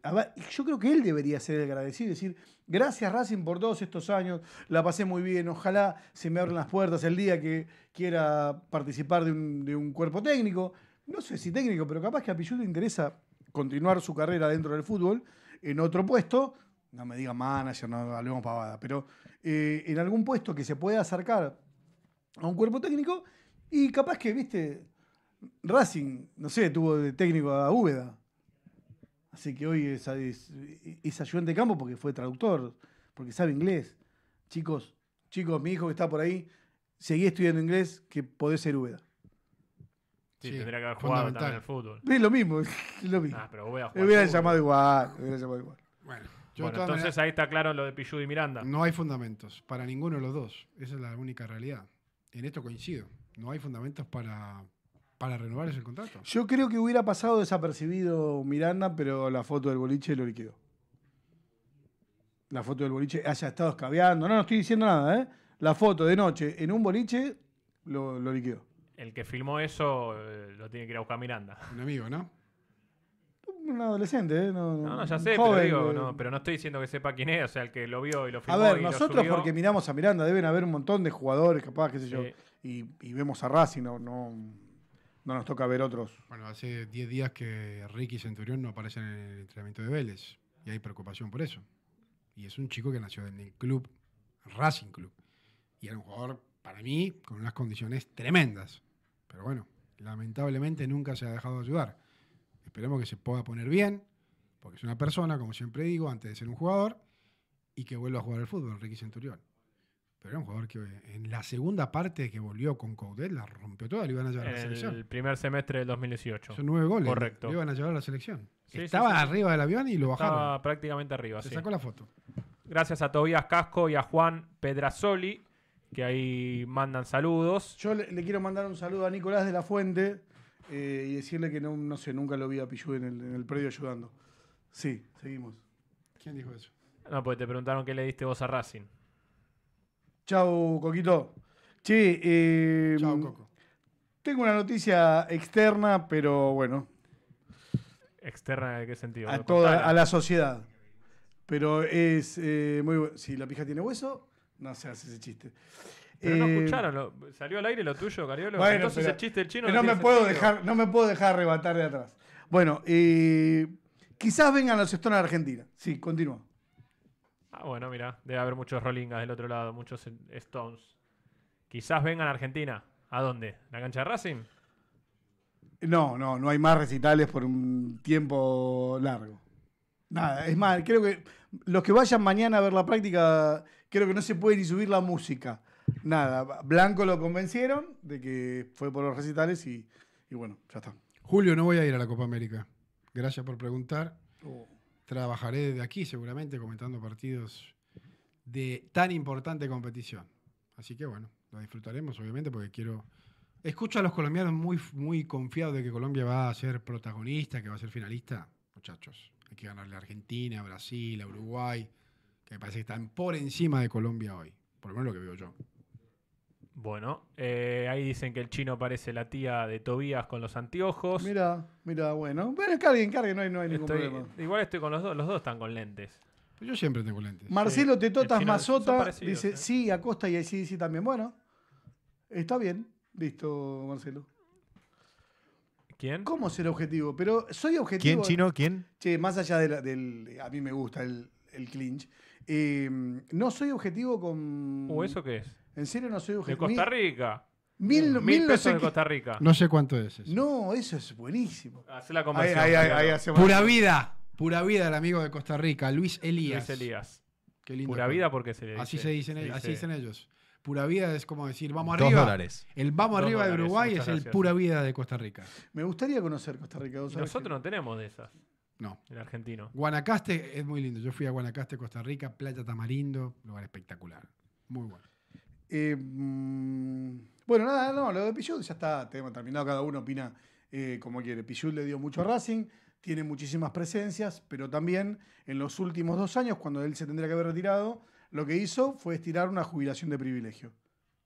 yo creo que él debería ser el agradecido, decir, gracias Racing por todos estos años, la pasé muy bien, ojalá se me abran las puertas el día que quiera participar de un, cuerpo técnico, no sé si técnico, pero capaz que a Pichu le interesa continuar su carrera dentro del fútbol, en otro puesto, no me diga manager, no hablemos pavada, pero eh, en algún puesto que se pueda acercar a un cuerpo técnico y capaz que, viste, Racing, no sé, tuvo de técnico a Úbeda. Así que hoy es, ayudante de campo porque fue traductor, porque sabe inglés. Chicos, chicos, mi hijo que está por ahí, seguí estudiando inglés que podés ser Ubeda. Sí, tendría que haber jugado también el fútbol. Es lo mismo, es lo mismo. Ah, pero voy a jugar. Me hubiera llamado igual, me hubiera llamado igual. Bueno, entonces ahí está claro lo de Pichu y Miranda. No hay fundamentos para ninguno de los dos. Esa es la única realidad. En esto coincido. No hay fundamentos para, para renovar ese contrato. Yo creo que hubiera pasado desapercibido Miranda, pero la foto del boliche lo liquidó. La foto del boliche haya estado escabeando. No, no estoy diciendo nada, ¿eh? La foto de noche en un boliche lo, liquidó. El que filmó eso eh, lo tiene que ir a buscar Miranda. Un amigo, ¿no? Un adolescente, ¿eh? No, no, ya sé, pero, no, pero no estoy diciendo que sepa quién es, o sea, el que lo vio y lo filmó. A ver, nosotros porque miramos a Miranda, deben haber un montón de jugadores, capaz, qué sé yo, y, vemos a Racing, no, no no nos toca ver otros. Bueno, hace 10 días que Ricky Centurión no aparece en el entrenamiento de Vélez y hay preocupación por eso. Y es un chico que nació en el club, Racing Club. Y era un jugador, para mí, con unas condiciones tremendas. Pero bueno, lamentablemente nunca se ha dejado ayudar. Esperemos que se pueda poner bien, porque es una persona, como siempre digo, antes de ser un jugador, y que vuelva a jugar al fútbol, Ricky Centurión. Pero era un jugador que en la segunda parte que volvió con Coudet la rompió toda, le iban a llevar a la selección. El primer semestre del 2018. Son nueve goles. Correcto. Le iban a llevar a la selección. Estaba arriba del avión y lo bajaron. Estaba prácticamente arriba. Se sacó la foto. Gracias a Tobias Casco y a Juan Pedrasoli que ahí mandan saludos. Yo le, quiero mandar un saludo a Nicolás de la Fuente eh, y decirle que no, sé, nunca lo vi a Pillú en el, en el predio ayudando. Sí, seguimos. ¿Quién dijo eso? No, pues te preguntaron qué le diste vos a Racing. Chau, Coquito. sí. eh, em, Coco. Tengo una noticia externa, pero bueno. ¿Externa en qué sentido? A, la sociedad. Pero es eh, muy bueno. Si la pija tiene hueso, no se hace ese chiste. Pero no eh, escucharon, salió al aire lo tuyo, Cariolo. Entonces chiste chino. No, me puedo dejar, no me puedo dejar arrebatar de atrás. Bueno, eh, quizás vengan los Stones de Argentina. Sí, continúa. Ah, bueno, mira, debe haber muchos Rolingas del otro lado, muchos Stones. Quizás vengan a Argentina. ¿A dónde? ¿La cancha de Racing? No, no, no hay más recitales por un tiempo largo. Nada, es más, creo que los que vayan mañana a ver la práctica, creo que no se puede ni subir la música. Nada, Blanco lo convencieron de que fue por los recitales y, bueno, ya está. Julio, no voy a ir a la Copa América. Gracias por preguntar. Oh trabajaré desde aquí seguramente comentando partidos de tan importante competición. Así que bueno, lo disfrutaremos obviamente porque quiero... Escucho a los colombianos muy, muy confiados de que Colombia va a ser protagonista, que va a ser finalista. Muchachos, hay que ganarle a Argentina, a Brasil, a Uruguay, que me parece que están por encima de Colombia hoy, por lo menos lo que veo yo. Bueno, eh, ahí dicen que el chino parece la tía de Tobías con los anteojos. Mira, mira, bueno. Bueno, carguen, carguen, no hay, no hay ningún problema. Igual estoy con los dos, los dos están con lentes. Pues yo siempre tengo lentes. Marcelo totas Tetotas Mazota dice, ¿eh? sí, Acosta y ahí sí también. Bueno, está bien. Listo, Marcelo. ¿Quién? ¿Cómo ser objetivo? Pero soy objetivo. ¿Quién, chino? ¿Quién? Che, más allá del... A mí me gusta el, clinch. Eh, no soy objetivo con... ¿O uh, eso qué es? ¿En serio no soy De Costa Rica. Mil, pesos de Costa Rica. No sé cuánto es eso. No, eso es buenísimo. Hace la ahí, Pura vida. Pura vida el amigo de Costa Rica, Luis Elías. Luis Elías. Qué lindo. Pura vida porque se le dice. Así se dicen, ellos- dicen ellos. Pura vida es como decir, vamos Dos dólares. El vamos arriba de Uruguay es el pura vida de Costa Rica. Me gustaría conocer Costa Rica. Nosotros no tenemos de esas, No. el argentino. Guanacaste es muy lindo. Yo fui a Guanacaste, Costa Rica, Playa Tamarindo, lugar espectacular. Muy bueno. Eh, mm, bueno, nada, no, lo de Pichul ya está terminado, cada uno opina eh, como quiere. Pichul le dio mucho a Racing, tiene muchísimas presencias, pero también en los últimos dos años, cuando él se tendría que haber retirado, lo que hizo fue estirar una jubilación de privilegio.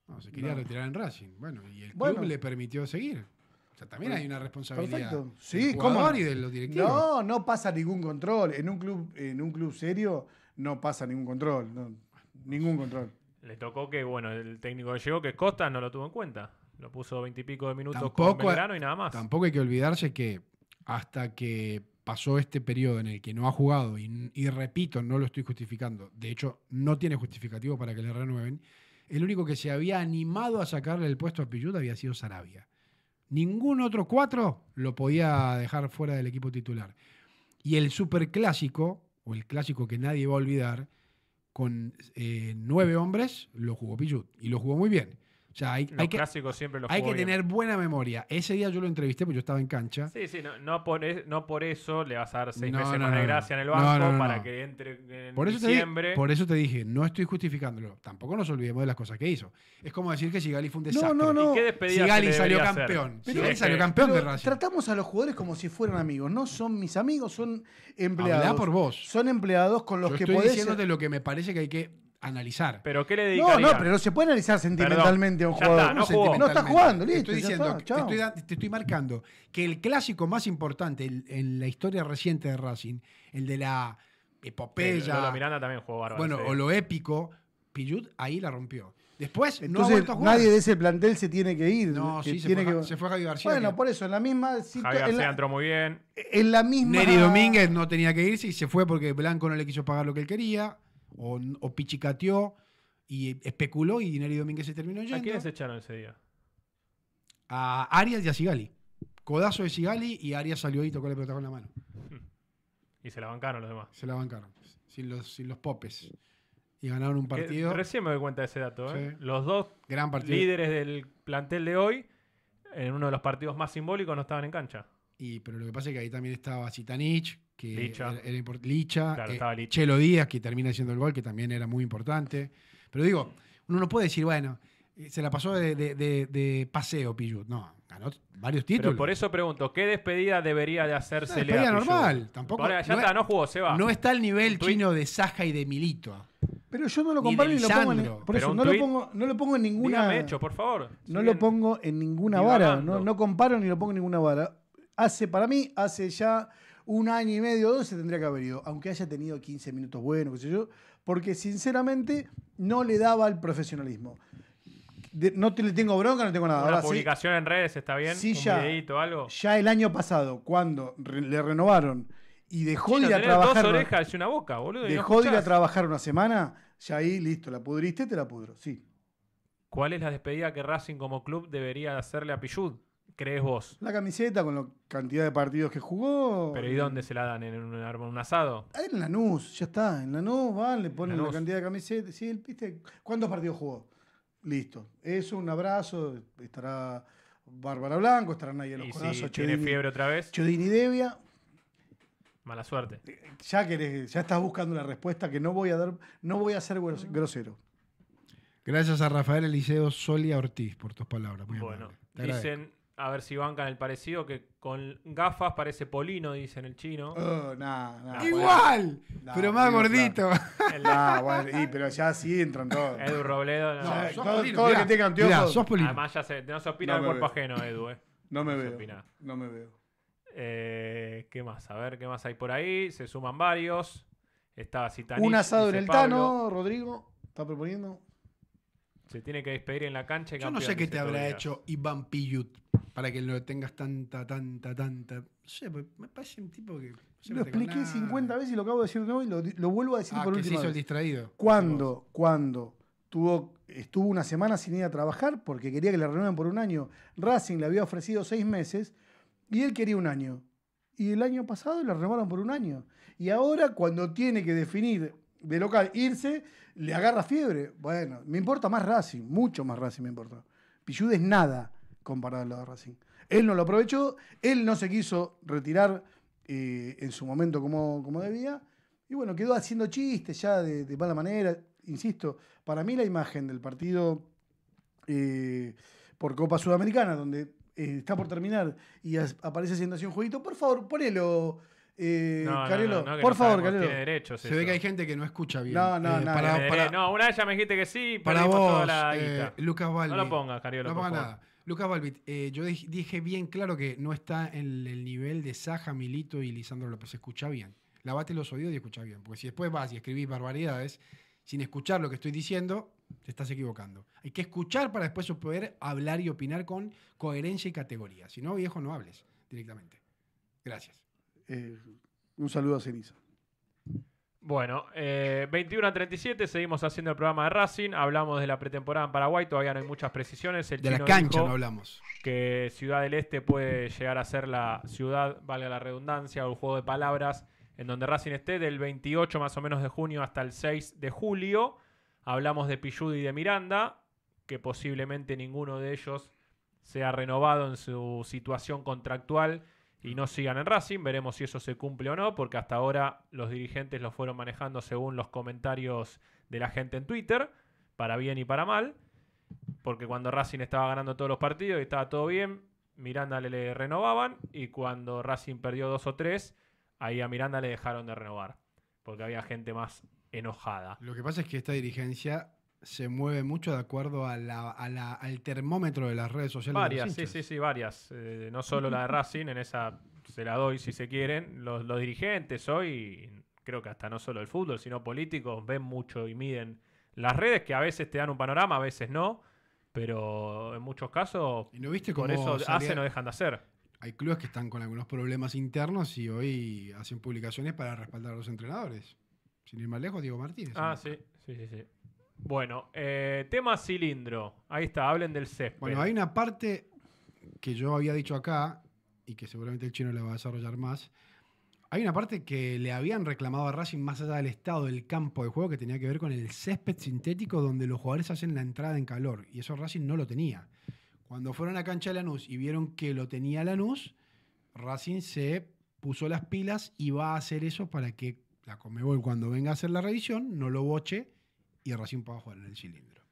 No, se quería retirar en Racing, bueno, y el club le permitió seguir. O sea, también hay una responsabilidad Perfecto. Sí, del directivos. No, no pasa ningún control. En un club, en un club serio no pasa ningún control. ningún control. Le tocó que, bueno, el técnico que llegó, que Costa, no lo tuvo en cuenta. Lo puso veintipico de minutos tampoco, con y nada más. Tampoco hay que olvidarse que hasta que pasó este periodo en el que no ha jugado, y, repito, no lo estoy justificando, de hecho, no tiene justificativo para que le renueven, el único que se había animado a sacarle el puesto a Pijuta había sido Sarabia. Ningún otro cuatro lo podía dejar fuera del equipo titular. Y el superclásico, o el clásico que nadie va a olvidar, con eh, nueve hombres, lo jugó Pichut. Y lo jugó muy bien. O sea, hay, que, tener buena memoria. Ese día yo lo entrevisté porque yo estaba en cancha. Sí, sí, no, e, por, eso le vas a dar seis meses de gracia en el banco para que entre en por eso diciembre. por eso te dije, no estoy justificándolo. Tampoco nos olvidemos de las cosas que hizo. Es como decir que Sigali fue un desastre. No, no, no. Sigali salió campeón. salió campeón de Tratamos a los jugadores como si fueran amigos. No son mis amigos, son empleados. por vos. Son empleados con los que estoy podés... diciéndote lo que me parece que hay que analizar. ¿Pero qué le dedicaría? No, no, pero no se puede analizar sentimentalmente a un jugador. no, está jugando, listo. Te estoy diciendo, te, estoy, marcando que el clásico más importante en, la historia reciente de Racing, el de la epopeya. la Miranda también jugó bárbaro. Bueno, o lo épico, Pillut ahí la rompió. Después no ha a jugar. Nadie de ese plantel se tiene que ir. No, sí, se, fue, que... se García. Bueno, por eso, en la misma. Javi García entró muy bien. En la misma. Neri Domínguez no tenía que irse y se fue porque Blanco no le quiso pagar lo que él quería o, pichicateó y especuló y y Domínguez se terminó yendo. ¿A quiénes echaron ese día? A Arias y a Sigali. Codazo de Sigali y Arias salió y tocó el pelota con la mano. Hmm. Y se la bancaron los demás. Se la bancaron. Sin los, popes. Y ganaron un partido. recién me doy cuenta de ese dato. ¿eh? Los dos líderes del plantel de hoy, en uno de los partidos más simbólicos, no estaban en cancha pero lo que pasa es que ahí también estaba Zitanich. que Licha, era, eh, Licha, Chelo Díaz, que termina haciendo el gol, que también era muy importante. Pero digo, uno no puede decir, bueno, eh, se la pasó de, paseo, Pillut. No, ganó varios títulos. Pero por eso pregunto, ¿qué despedida debería de hacerse? Despedida normal, tampoco. ya está, no jugó, se va. No está al nivel chino de Saja y de Milito. Pero yo no lo comparo ni, lo pongo en, por eso, no lo pongo, en ninguna. hecho, por favor. No lo pongo en ninguna vara. No, no comparo ni lo pongo en ninguna vara hace para mí, hace ya un año y medio, dos, se tendría que haber ido, aunque haya tenido 15 minutos buenos, qué sé yo, porque sinceramente no le daba el profesionalismo. no te, le tengo bronca, no tengo nada. La publicación en redes está bien, sí, ya, algo. Ya el año pasado, cuando le renovaron y dejó de ir a trabajar. una boca, dejó de ir a trabajar una semana, ya ahí listo, la pudriste, te la pudro, sí. ¿Cuál es la despedida que Racing como club debería hacerle a Pichud? crees vos? La camiseta con la cantidad de partidos que jugó. ¿Pero y dónde se la dan? ¿En un, en un asado? En la NUS, ya está. En la NUS, van, le ponen la cantidad de camisetas. Sí, ¿Cuántos partidos jugó? Listo. Eso, un abrazo. Estará Bárbara Blanco, estará nadie en los corazos. ¿Tiene fiebre otra vez? Chodini Devia. Mala suerte. Eh, ya, querés, ya estás buscando una respuesta que no voy a dar, no voy a ser grosero. Gracias a Rafael Eliseo Solia Ortiz por tus palabras. Muy bueno, dicen a ver si bancan el parecido que con gafas parece Polino, dicen el chino. Oh, ¡Igual! pero más gordito. El... bueno, pero ya sí entran todos. Edu Robledo. No, todo, todo que tenga anteojos. Polino. Además ya se, no se opina no cuerpo ajeno, Edu. Eh. No me veo. No me veo. Eh, ¿Qué más? A ver, ¿qué más hay por ahí? Se suman varios. Está Citanich, Un asado en el Tano, Rodrigo. Está proponiendo. Se tiene que despedir en la cancha. Yo no sé qué te habrá hecho Iván Piyut para que lo tengas tanta, tanta, tanta. No sé, pues, me parece un tipo que. lo expliqué 50 veces y lo acabo de decir de nuevo y lo, vuelvo a decir ah, por último distraído. ¿Cuándo? ¿Cuándo? Tuvo, estuvo una semana sin ir a trabajar porque quería que le renueven por un año. Racing le había ofrecido seis meses y él quería un año. Y el año pasado le renovaron por un año. Y ahora, cuando tiene que definir de local irse, le agarra fiebre. Bueno, me importa más Racing, mucho más Racing me importa. Pillude es nada comparado a de Racing. Él no lo aprovechó, él no se quiso retirar eh, en su momento como, como debía. Y bueno, quedó haciendo chistes ya de, mala manera. Insisto, para mí la imagen del partido eh, por Copa Sudamericana, donde eh, está por terminar y aparece haciendo así un jueguito, por favor, ponelo eh, por favor, Se ve que hay gente que no escucha bien. No, no, eh, no. no, una vez ya me dijiste que sí, para vos, la eh, Lucas Balbi. No lo pongas, No ponga nada. Lucas Balbit, eh, yo dije bien claro que no está en el nivel de Saja, Milito y Lisandro López. Escucha bien. Lavate los oídos y escucha bien. Porque si después vas y escribís barbaridades sin escuchar lo que estoy diciendo, te estás equivocando. Hay que escuchar para después poder hablar y opinar con coherencia y categoría. Si no, viejo, no hables directamente. Gracias. Eh, un saludo a Ceniza. Bueno, 21 eh, a 37, seguimos haciendo el programa de Racing. Hablamos de la pretemporada en Paraguay, todavía no hay muchas precisiones. El de la cancha no hablamos. Que Ciudad del Este puede llegar a ser la ciudad, valga la redundancia, o el juego de palabras, en donde Racing esté del 28 más o menos de junio hasta el 6 de julio. Hablamos de Pilludi y de Miranda, que posiblemente ninguno de ellos sea renovado en su situación contractual y no sigan en Racing. Veremos si eso se cumple o no, porque hasta ahora los dirigentes lo fueron manejando según los comentarios de la gente en Twitter, para bien y para mal. Porque cuando Racing estaba ganando todos los partidos y estaba todo bien, Miranda le, le renovaban y cuando Racing perdió dos o tres, ahí a Miranda le dejaron de renovar, porque había gente más enojada. Lo que pasa es que esta dirigencia se mueve mucho de acuerdo al termómetro de las redes sociales. Varias, sí, sí, sí, varias. Eh, no solo la de Racing, en esa se la doy si se quieren. Los, dirigentes hoy, creo que hasta no solo el fútbol, sino políticos, ven mucho y miden las redes que a veces te dan un panorama, a veces no. Pero en muchos casos, ¿Y no viste por eso hacen o dejan de hacer. Hay clubes que están con algunos problemas internos y hoy hacen publicaciones para respaldar a los entrenadores. Sin ir más lejos, Diego Martínez. Ah, sí, sí, sí, sí. Bueno, eh, tema cilindro. Ahí está, hablen del césped. Bueno, hay una parte que yo había dicho acá y que seguramente el chino le va a desarrollar más. Hay una parte que le habían reclamado a Racing más allá del estado del campo de juego que tenía que ver con el césped sintético donde los jugadores hacen la entrada en calor. Y eso Racing no lo tenía. Cuando fueron a cancha de Lanús y vieron que lo tenía Lanús, Racing se puso las pilas y va a hacer eso para que la Comebol cuando venga a hacer la revisión no lo boche y Racing para jugar en el cilindro.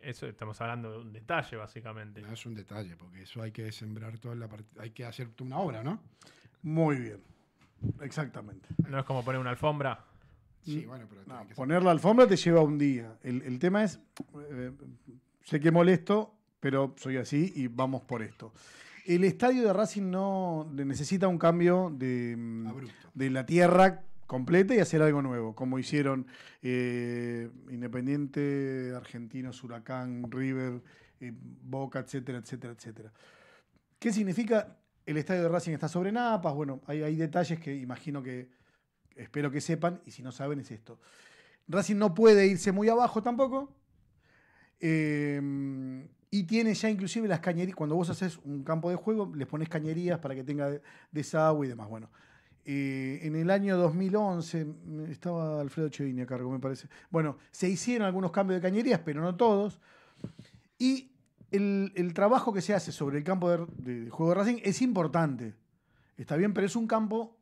Eso estamos hablando de un detalle, básicamente. No es un detalle, porque eso hay que sembrar toda la partida. Hay que hacer una obra, ¿no? Muy bien. Exactamente. No es como poner una alfombra. Sí, bueno, pero. poner la alfombra te lleva un día. El, tema es. Eh, sé que molesto, pero soy así y vamos por esto. El estadio de Racing no necesita un cambio de, mm, de la tierra completa y hacer algo nuevo, como hicieron eh, Independiente, Argentino, Huracán, River, eh, Boca, etcétera, etcétera, etcétera. ¿Qué significa el estadio de Racing está sobre napas? Bueno, hay, detalles que imagino que espero que sepan y si no saben es esto. Racing no puede irse muy abajo tampoco. Eh, y tiene ya inclusive las cañerías. Cuando vos haces un campo de juego, les pones cañerías para que tenga desagüe y demás. Bueno, eh, en el año 2011 mm, estaba Alfredo Chevini a cargo, me parece. Bueno, se hicieron algunos cambios de cañerías, pero no todos. Y el, trabajo que se hace sobre el campo de, juego de Racing es importante. Está bien, pero es un campo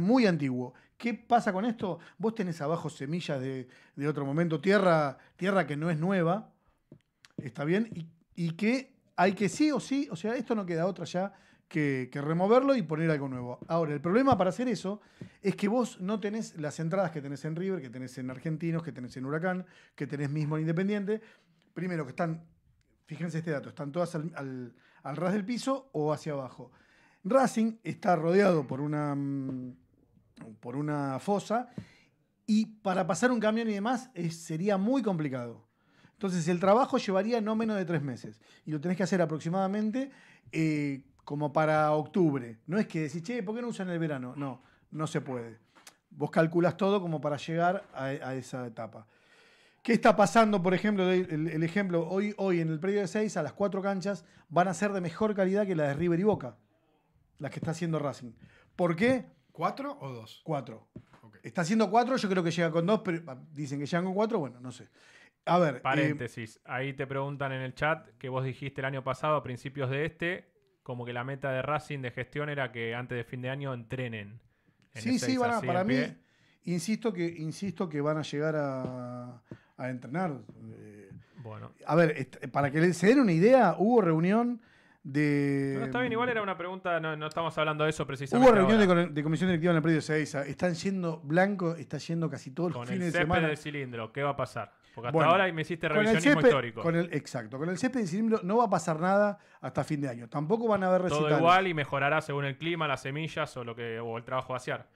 muy antiguo. ¿Qué pasa con esto? Vos tenés abajo semillas de, otro momento, tierra, tierra que no es nueva, está bien, y, y que hay que sí o sí, o sea, esto no queda otra ya que, removerlo y poner algo nuevo. Ahora, el problema para hacer eso es que vos no tenés las entradas que tenés en River, que tenés en Argentinos, que tenés en Huracán, que tenés mismo en Independiente. Primero, que están, fíjense este dato, están todas al, ras del piso o hacia abajo. Racing está rodeado por una, mm, por una fosa y para pasar un camión y demás sería muy complicado. Entonces, el trabajo llevaría no menos de tres meses. Y lo tenés que hacer aproximadamente eh, como para octubre. No es que decís, che, ¿por qué no usan el verano? No, no se puede. Vos calculas todo como para llegar a, esa etapa. ¿Qué está pasando, por ejemplo, el, ejemplo, hoy, hoy en el predio de seis, a las cuatro canchas van a ser de mejor calidad que las de River y Boca, las que está haciendo Racing. ¿Por qué? ¿Cuatro o dos? Cuatro. Está haciendo cuatro, yo creo que llega con dos, pero ah, dicen que llegan con cuatro, bueno, no sé. A ver. Paréntesis. ahí te preguntan en el chat que vos dijiste el año pasado, a principios de este, como que la meta de Racing de gestión era que antes de fin de año entrenen. sí, sí, para mí, insisto que, insisto que van a llegar a, entrenar. bueno. Eh, a ver, para que se den una idea, hubo reunión de. está bien, igual era una pregunta, no, estamos hablando de eso precisamente. Hubo reunión de, comisión directiva en el predio Seiza. Están yendo blanco, está yendo casi todos los fines de semana. Con el cilindro, ¿qué va a pasar? Porque hasta ahora me hiciste revisionismo histórico. Con el, exacto, con el césped de cilindro no va a pasar nada hasta fin de año. Tampoco van a haber recitales. Todo igual y mejorará según el clima, las semillas o, lo que, o el trabajo vaciar.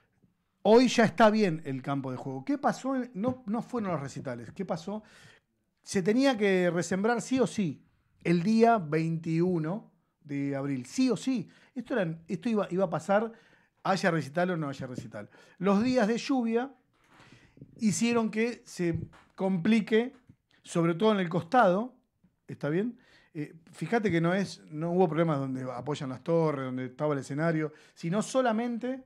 Hoy ya está bien el campo de juego. ¿Qué pasó? No, no fueron los recitales. ¿Qué pasó? Se tenía que resembrar sí o sí el día 21 de abril. Sí o sí. Esto, esto iba, iba a pasar haya recital o no haya recital. Los días de lluvia hicieron que se complique, sobre todo en el costado, ¿está bien? Eh, fíjate que no, es, no hubo problemas donde apoyan las torres, donde estaba el escenario, sino solamente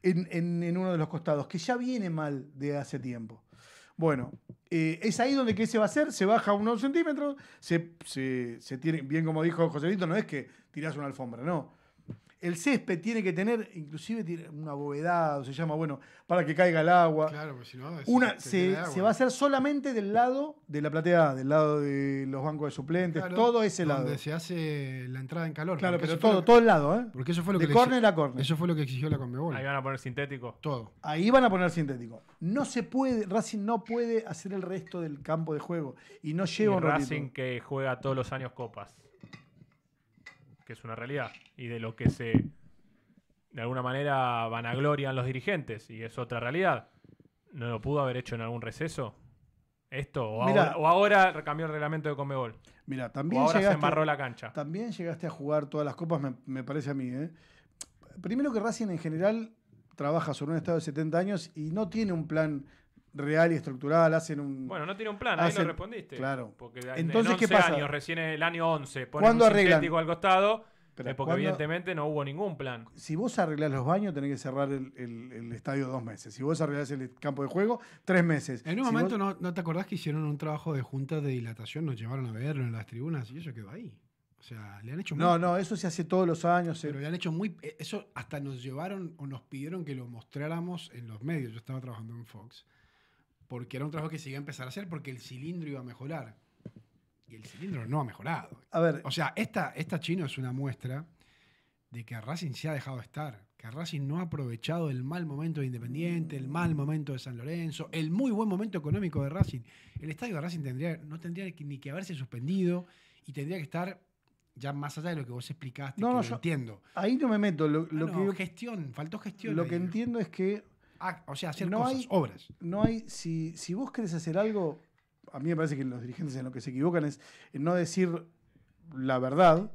en, en, uno de los costados, que ya viene mal de hace tiempo. Bueno, eh, es ahí donde que se va a hacer, se baja unos centímetros, se, tiene, bien como dijo Joselito, no es que tirás una alfombra, no. El césped tiene que tener, inclusive tiene una bovedad, o se llama, bueno, para que caiga el agua. Claro, pues si no, una, se, va a hacer solamente del lado de la platea, del lado de los bancos de suplentes, todo ese lado. Donde se hace la entrada en calor. Claro, pero todo, todo el lado, ¿eh? eso fue de que. córner a córner. Eso fue lo que exigió la Conmebol. Ahí van a poner sintético. Todo. Ahí van a poner sintético. No se puede, Racing no puede hacer el resto del campo de juego. Y no lleva un Racing que juega todos los años copas que es una realidad, y de lo que se, de alguna manera, vanaglorian los dirigentes, y es otra realidad. ¿No lo pudo haber hecho en algún receso? ¿Esto? ¿O, ahora, cambió el reglamento de Comebol? Mira, también o ahora se embarró la cancha. También llegaste a jugar todas las copas, me, parece a mí. ¿eh? Primero que Racing en general trabaja sobre un estado de 70 años y no tiene un plan real y estructural, hacen un... Bueno, no tiene un plan, ahí lo respondiste. Claro. Porque Entonces, ¿qué pasa? años, recién el año 11, ponen un digo al costado, Pero, porque evidentemente no hubo ningún plan. Si vos arreglás los baños, tenés que cerrar el, estadio dos meses. Si vos arreglás el campo de juego, tres meses. En un momento, no, te acordás que hicieron un trabajo de junta de dilatación? Nos llevaron a verlo en las tribunas y eso quedó ahí. O sea, le han hecho No, no, eso se hace todos los años. Pero eh. le han hecho muy... Eh, eso hasta nos llevaron o nos pidieron que lo mostráramos en los medios. Yo estaba trabajando en Fox porque era un trabajo que se iba a empezar a hacer porque el cilindro iba a mejorar. Y el cilindro no ha mejorado. A ver. O sea, esta, esta chino es una muestra de que Racing se ha dejado estar, que Racing no ha aprovechado el mal momento de Independiente, el mal momento de San Lorenzo, el muy buen momento económico de Racing. El estadio de Racing tendría, no tendría ni que haberse suspendido y tendría que estar ya más allá de lo que vos explicaste, no, no, entiendo. Ahí no me meto. Lo, ah, gestión, faltó gestión. Lo que entiendo es que Ah, o sea, hacer no cosas, obras. No hay, si, si vos querés hacer algo, a mí me parece que los dirigentes en lo que se equivocan es en no decir la verdad.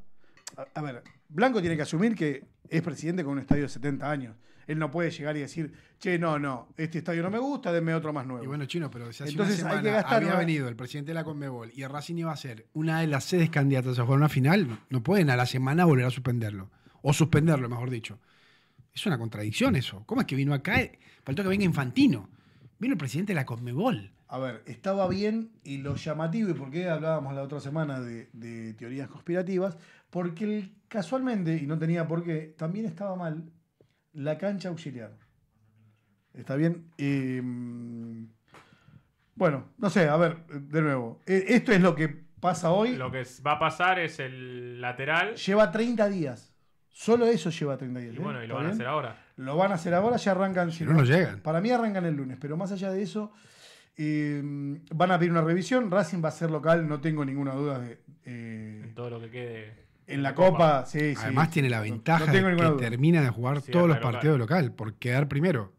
A, ver, Blanco tiene que asumir que es presidente con un estadio de 70 años. Él no puede llegar y decir, che, no, no, este estadio no me gusta, denme otro más nuevo. Y bueno, chino, pero se hace Entonces, hay que gastar venido el presidente de la Conmebol y el Racing iba a ser una de las sedes candidatas a jugar una final, no pueden a la semana volver a suspenderlo. O suspenderlo, mejor dicho. Es una contradicción eso. ¿Cómo es que vino acá? Faltó que venga Infantino. Vino el presidente de la Conmebol. A ver, estaba bien y lo llamativo, y por qué hablábamos la otra semana de, teorías conspirativas, porque casualmente, y no tenía por qué, también estaba mal la cancha auxiliar. ¿Está bien? Em, bueno, no sé, a ver, de nuevo. E, esto es lo que pasa hoy. Lo que va a pasar es el lateral. Lleva 30 días. Solo eso lleva 30 días. Y ¿eh? bueno, y lo van a hacer ahora. Lo van a hacer ahora, ya arrancan. no, llegan. Para mí arrancan el lunes, pero más allá de eso, em, van a pedir una revisión. Racing va a ser local, no tengo ninguna duda de. en eh, todo lo que quede. En la Copa, sí, Además, tiene la ventaja de que termina de jugar todos los partidos local por quedar primero.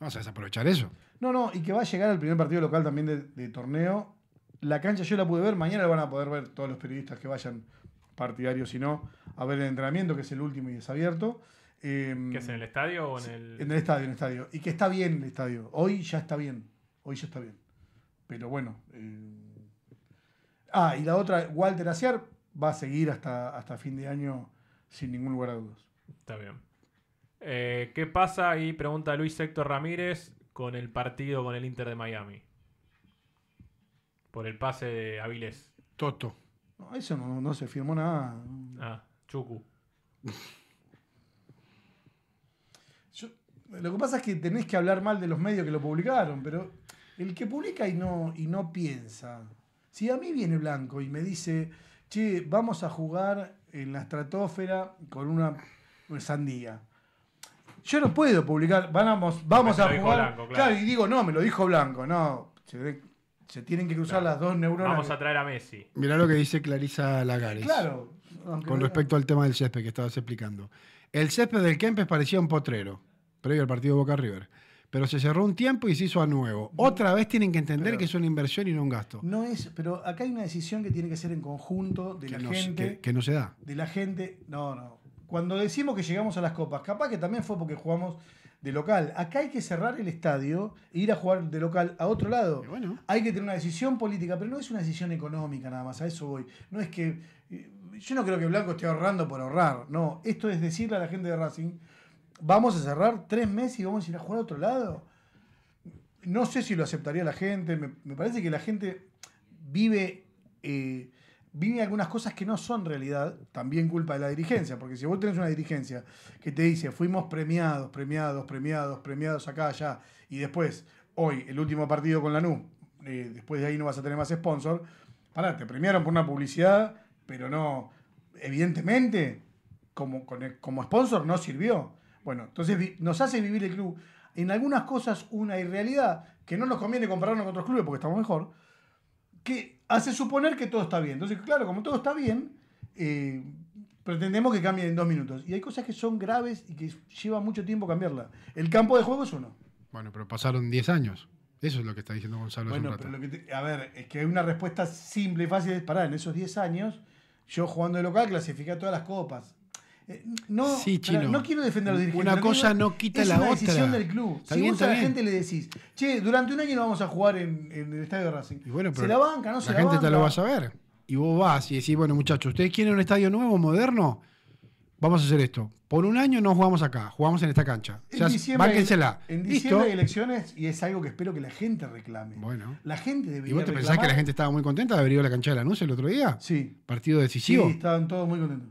Vamos a desaprovechar eso. No, no, y que va a llegar el primer partido local también de, de torneo la cancha yo la pude ver, mañana la van a poder ver todos los periodistas que vayan partidario, sino a ver el entrenamiento, que es el último y es abierto. Em, es en el estadio o en el.? En el estadio, en el estadio. Y que está bien el estadio. Hoy ya está bien. Hoy ya está bien. Pero bueno. Em, ah, y la otra, Walter Aciar va a seguir hasta, hasta fin de año sin ningún lugar a dudas. Está bien. Eh, ¿Qué pasa? Y pregunta Luis Héctor Ramírez con el partido con el Inter de Miami. Por el pase de Avilés. Toto. No, eso no, se firmó nada. Ah, Chucu. lo que pasa es que tenés que hablar mal de los medios que lo publicaron, pero el que publica y no, y no piensa. Si a mí viene Blanco y me dice, che, vamos a jugar en la estratosfera con una sandía. Yo no puedo publicar, vamos, vamos a jugar. claro. claro. y digo, no, me lo dijo Blanco, no. Se tienen que cruzar las dos neuronas. Vamos a traer a Messi. Mirá lo que dice Clarisa Lagares. Claro. Con respecto al tema del césped que estabas explicando. El césped del Kempes parecía un potrero, previo al partido Boca River. Pero se cerró un tiempo y se hizo a nuevo. Otra vez tienen que entender que es una inversión y no un gasto. No es, pero acá hay una decisión que tiene que ser en conjunto de la gente. que no se da. De la gente. No, no. Cuando decimos que llegamos a las copas, capaz que también fue porque jugamos de local. Acá hay que cerrar el estadio e ir a jugar de local a otro lado. Hay que tener una decisión política, pero no es una decisión económica nada más, a eso voy. No es que. Eh, yo no creo que Blanco esté ahorrando por ahorrar, no. Esto es decirle a la gente de Racing: vamos a cerrar tres meses y vamos a ir a jugar a otro lado. No sé si lo aceptaría la gente, me, parece que la gente vive. Eh, vive algunas cosas que no son realidad, también culpa de la dirigencia, porque si vos tenés una dirigencia que te dice, fuimos premiados, premiados, premiados, premiados acá, allá, y después, hoy, el último partido con la NU, eh, después de ahí no vas a tener más sponsor, pará, te premiaron por una publicidad, pero no, evidentemente, como, como sponsor no sirvió. Bueno, entonces nos hace vivir el club en algunas cosas una irrealidad, que no nos conviene compararnos con otros clubes porque estamos mejor, que hace suponer que todo está bien. Entonces, claro, como todo está bien, eh, pretendemos que cambie en dos minutos. Y hay cosas que son graves y que lleva mucho tiempo cambiarla. El campo de juego es uno. Bueno, pero pasaron 10 años. Eso es lo que está diciendo Gonzalo. Bueno, a ver, es que hay una respuesta simple y fácil. de parar. en esos 10 años, yo jugando de local clasifiqué a todas las copas. Eh, no, no quiero defender los Una cosa no quita es la una decisión del club. si a la gente le decís, che, durante un año no vamos a jugar en, el estadio de Racing. Y bueno, pero se la banca, no se gente te lo va a saber. Y vos vas y decís, bueno, muchachos, ¿ustedes quieren un estadio nuevo, moderno? Vamos a hacer esto. Por un año no jugamos acá, jugamos en esta cancha. En diciembre, En diciembre hay elecciones y es algo que espero que la gente reclame. Bueno. La gente debería. ¿Y vos te pensás que la gente estaba muy contenta de haber ido a la cancha de la el otro día? Sí. Partido decisivo. estaban todos muy contentos.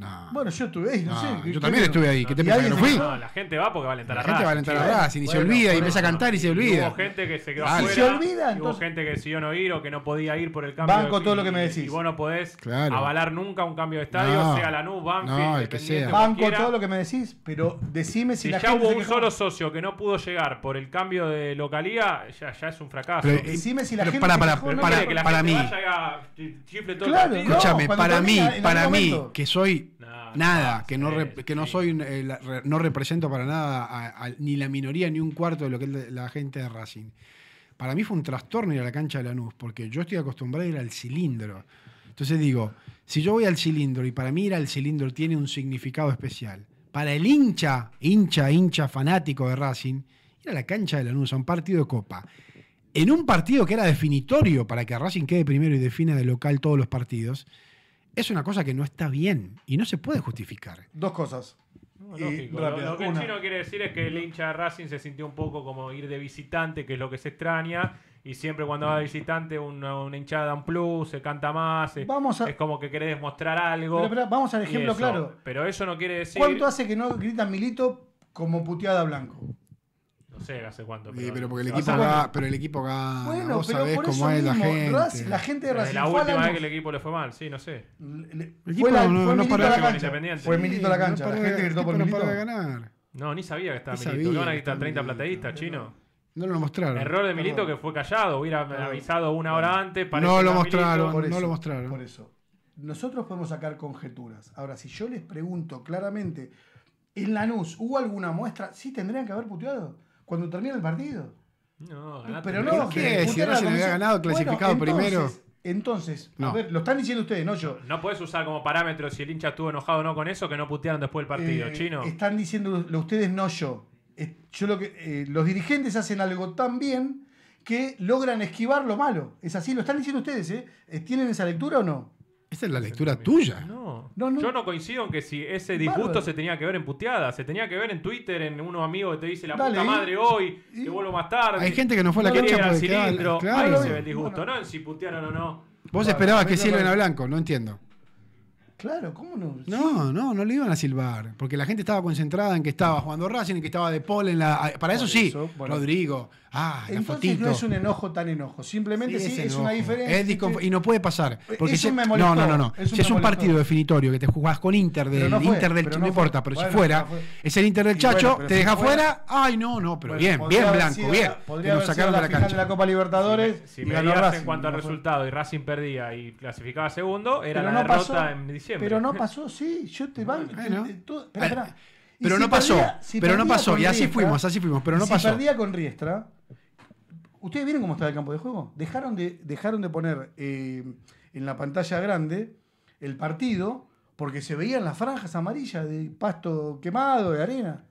No. Bueno, yo estuve ahí, no, sé. Yo también estuve ahí. que te No fui. No, la gente va porque va a alentar la a La gente va a alentar a y se olvida y empieza a cantar y se olvida. Hubo gente que se quedó se olvida, Hubo gente que decidió no ir o que no podía ir por el cambio. Banco todo lo que me decís. Y vos no podés avalar nunca un cambio de estadio, sea Lanús, Banfield, que Banco todo lo que me decís, pero decime si, si la ya hubo un solo socio que no pudo llegar por el cambio de localía, ya, es un fracaso. Pero, eh, decime si la gente para para para para mí. Escúchame, para mí, para mí que soy nada, que, no, soy, eh, no represento para nada ni la minoría ni un cuarto de lo que es la gente de Racing. Para mí fue un trastorno ir a la cancha de Lanús, porque yo estoy acostumbrado a ir al cilindro. Entonces digo, si yo voy al cilindro y para mí ir al cilindro tiene un significado especial, para el hincha, hincha, hincha fanático de Racing, ir a la cancha de Lanús a un partido de Copa, en un partido que era definitorio para que Racing quede primero y defina de local todos los partidos, es una cosa que no está bien y no se puede justificar. Dos cosas. lo, que el chino quiere decir es que el hincha de Racing se sintió un poco como ir de visitante, que es lo que se extraña. Y siempre cuando va de visitante, una, hinchada da un plus, se canta más. Eh, es, como que querés mostrar algo. pero, vamos al ejemplo claro. Pero eso no quiere decir. ¿Cuánto hace que no gritan Milito como puteada blanco? hace cuánto. Pero, sí, pero porque el equipo gana pero el equipo bueno, vos pero sabés por cómo es la gente. la gente de Racing. La última vez que el equipo le fue mal, sí, no sé. fue no, fue Milito la cancha. la gente gritó por Milito. No ni sabía que estaba Milito. van a quitar 30 plateístas, chino. No lo mostraron. Error de Milito que fue callado. Hubiera avisado una hora antes. No lo mostraron. No lo mostraron. Por eso. Nosotros podemos sacar conjeturas. Ahora, si yo les pregunto claramente, ¿en Lanús hubo alguna muestra? Sí, tendrían que haber puteado cuando termina el partido. No, Pero no, qué? Si le había ganado, clasificado primero. Entonces, a ver, lo están diciendo ustedes, no yo. No puedes usar como parámetro si el hincha estuvo enojado o no con eso, que no putearon después del partido, eh, chino. Están diciendo ustedes, no yo. yo lo que, eh, los dirigentes hacen algo tan bien que logran esquivar lo malo. Es así, lo están diciendo ustedes, ¿eh? eh ¿Tienen esa lectura o no? Esa es la lectura tuya. No. Yo no coincido en que si ese disgusto se tenía que ver en puteada, se tenía que ver en Twitter, en unos amigos que te dice la puta madre hoy, y, vuelvo más tarde. Hay gente que no fue la cancha por el cilindro. Ahí se ve el disgusto, no en si putearon o no. Vos esperabas que sirven a Blanco, no entiendo. Claro, ¿cómo no? No, no, no le iban a silbar, porque la gente estaba concentrada en que estaba jugando Racing, en que estaba De Paul en la... Para eso, sí, Rodrigo, Ah, Entonces no es un enojo tan enojo, simplemente sí, es, una diferencia. y no puede pasar. Porque si, no, no, no, Es si es un partido definitorio que te jugás con Inter del no Inter del no, importa, pero si fuera, es el Inter del Chacho, te deja fuera, ay no, no, pero bien, bien blanco, bien. sacaron la, de la cancha. de la Copa Libertadores si, me Racing, en cuanto al resultado y Racing perdía y clasificaba segundo, era la derrota en diciembre. Pero no pasó, sí, yo te banco. pero no pasó, pero no pasó y así fuimos, así fuimos, pero no pasó. Si perdía con Riestra ¿Ustedes vieron cómo estaba el campo de juego? Dejaron de, dejaron de poner eh, en la pantalla grande el partido porque se veían las franjas amarillas de pasto quemado, de arena.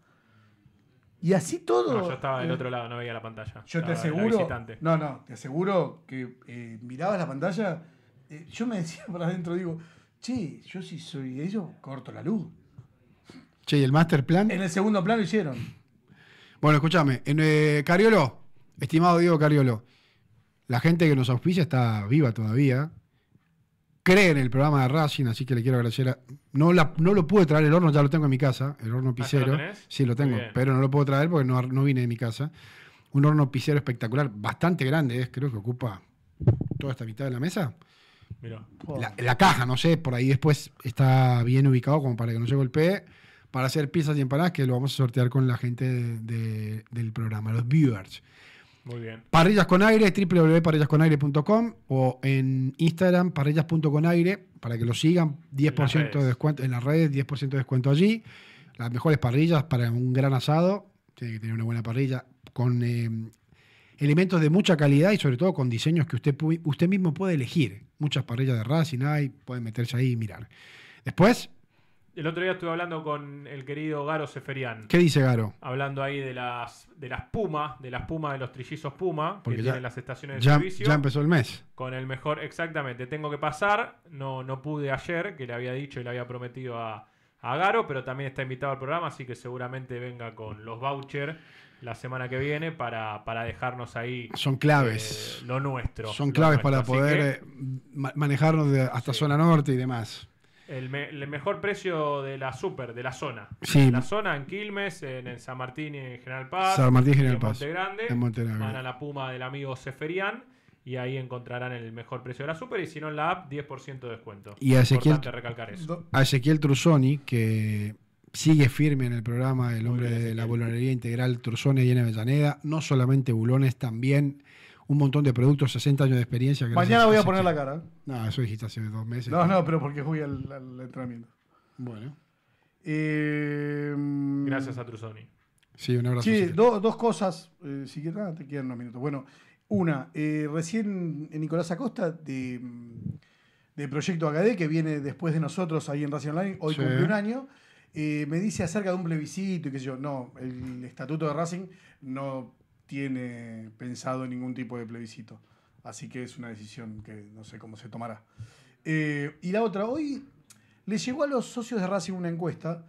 Y así todo. No, yo estaba del eh, otro lado, no veía la pantalla. Yo te aseguro. No, no, te aseguro que eh, mirabas la pantalla. yo me decía para adentro, digo, che, yo si soy de ellos, corto la luz. Che, ¿y el master plan? En el segundo plano hicieron. Bueno, escúchame. En, Cariolo, Estimado Diego Cariolo, la gente que nos auspicia está viva todavía. Cree en el programa de Racing, así que le quiero agradecer. A... No, lo pude traer el horno, ya lo tengo en mi casa, el horno ah, pisero. sí, lo tengo, pero no lo puedo traer porque no, no vine de mi casa. Un horno pisero espectacular, bastante grande, ¿eh? creo que ocupa toda esta mitad de la mesa. La, caja, no sé, por ahí después está bien ubicado como para que no se golpee, para hacer pizzas y empanadas que lo vamos a sortear con la gente del programa, los viewers. Muy bien. Parrillas con aire, www.parrillasconaire.com o en Instagram, parrillas.conaire, para que lo sigan. 10% de descuento en las redes, 10% de descuento allí. Las mejores parrillas para un gran asado. Tiene que tener una buena parrilla con eh, elementos de mucha calidad y sobre todo con diseños que usted, usted mismo puede elegir. Muchas parrillas de Racing hay, pueden meterse ahí y mirar. Después, el otro día estuve hablando con el querido Garo Seferian. ¿Qué dice Garo? Hablando ahí de las de las Puma, de las Puma de los trillizos Puma, Porque que ya, tienen las estaciones de servicio. Ya empezó el mes. Con el mejor, exactamente. Tengo que pasar. No, no pude ayer, que le había dicho y le había prometido a, Garo, pero también está invitado al programa, así que seguramente venga con los vouchers la semana que viene para, para dejarnos ahí. Son claves. Eh, lo nuestro. Son claves para poder eh, manejarnos de hasta zona norte y demás. El, mejor precio de la super, de la zona. Sí. la zona en Quilmes, en, San Martín y en General Paz. San Martín y General en Paz. Monte Grande, en Monte Grande. Van a la puma del amigo Seferian. y ahí encontrarán el mejor precio de la super y si no en la app 10% de descuento. Y a Ezequiel, recalcar eso. a Ezequiel Truzoni, que sigue firme en el programa del hombre de la bolonería integral Trusoni y en Avellaneda, no solamente bulones, también un montón de productos, 60 años de experiencia. Mañana voy a poner la cara. No, eso dijiste hace dos meses. No, no, pero porque fui al, entrenamiento. Bueno. Em, Gracias a Trusoni. Sí, un abrazo. Sí, dos cosas. Eh, si quieres, ah, te quedan unos minutos. Bueno, una, eh, recién Nicolás Acosta de, Proyecto HD, que viene después de nosotros ahí en Racing Online, hoy cumple un año. Eh, me dice acerca de un plebiscito y qué sé yo. No, el estatuto de Racing no tiene pensado ningún tipo de plebiscito. Así que es una decisión que no sé cómo se tomará. Eh, y la otra, hoy le llegó a los socios de Racing una encuesta.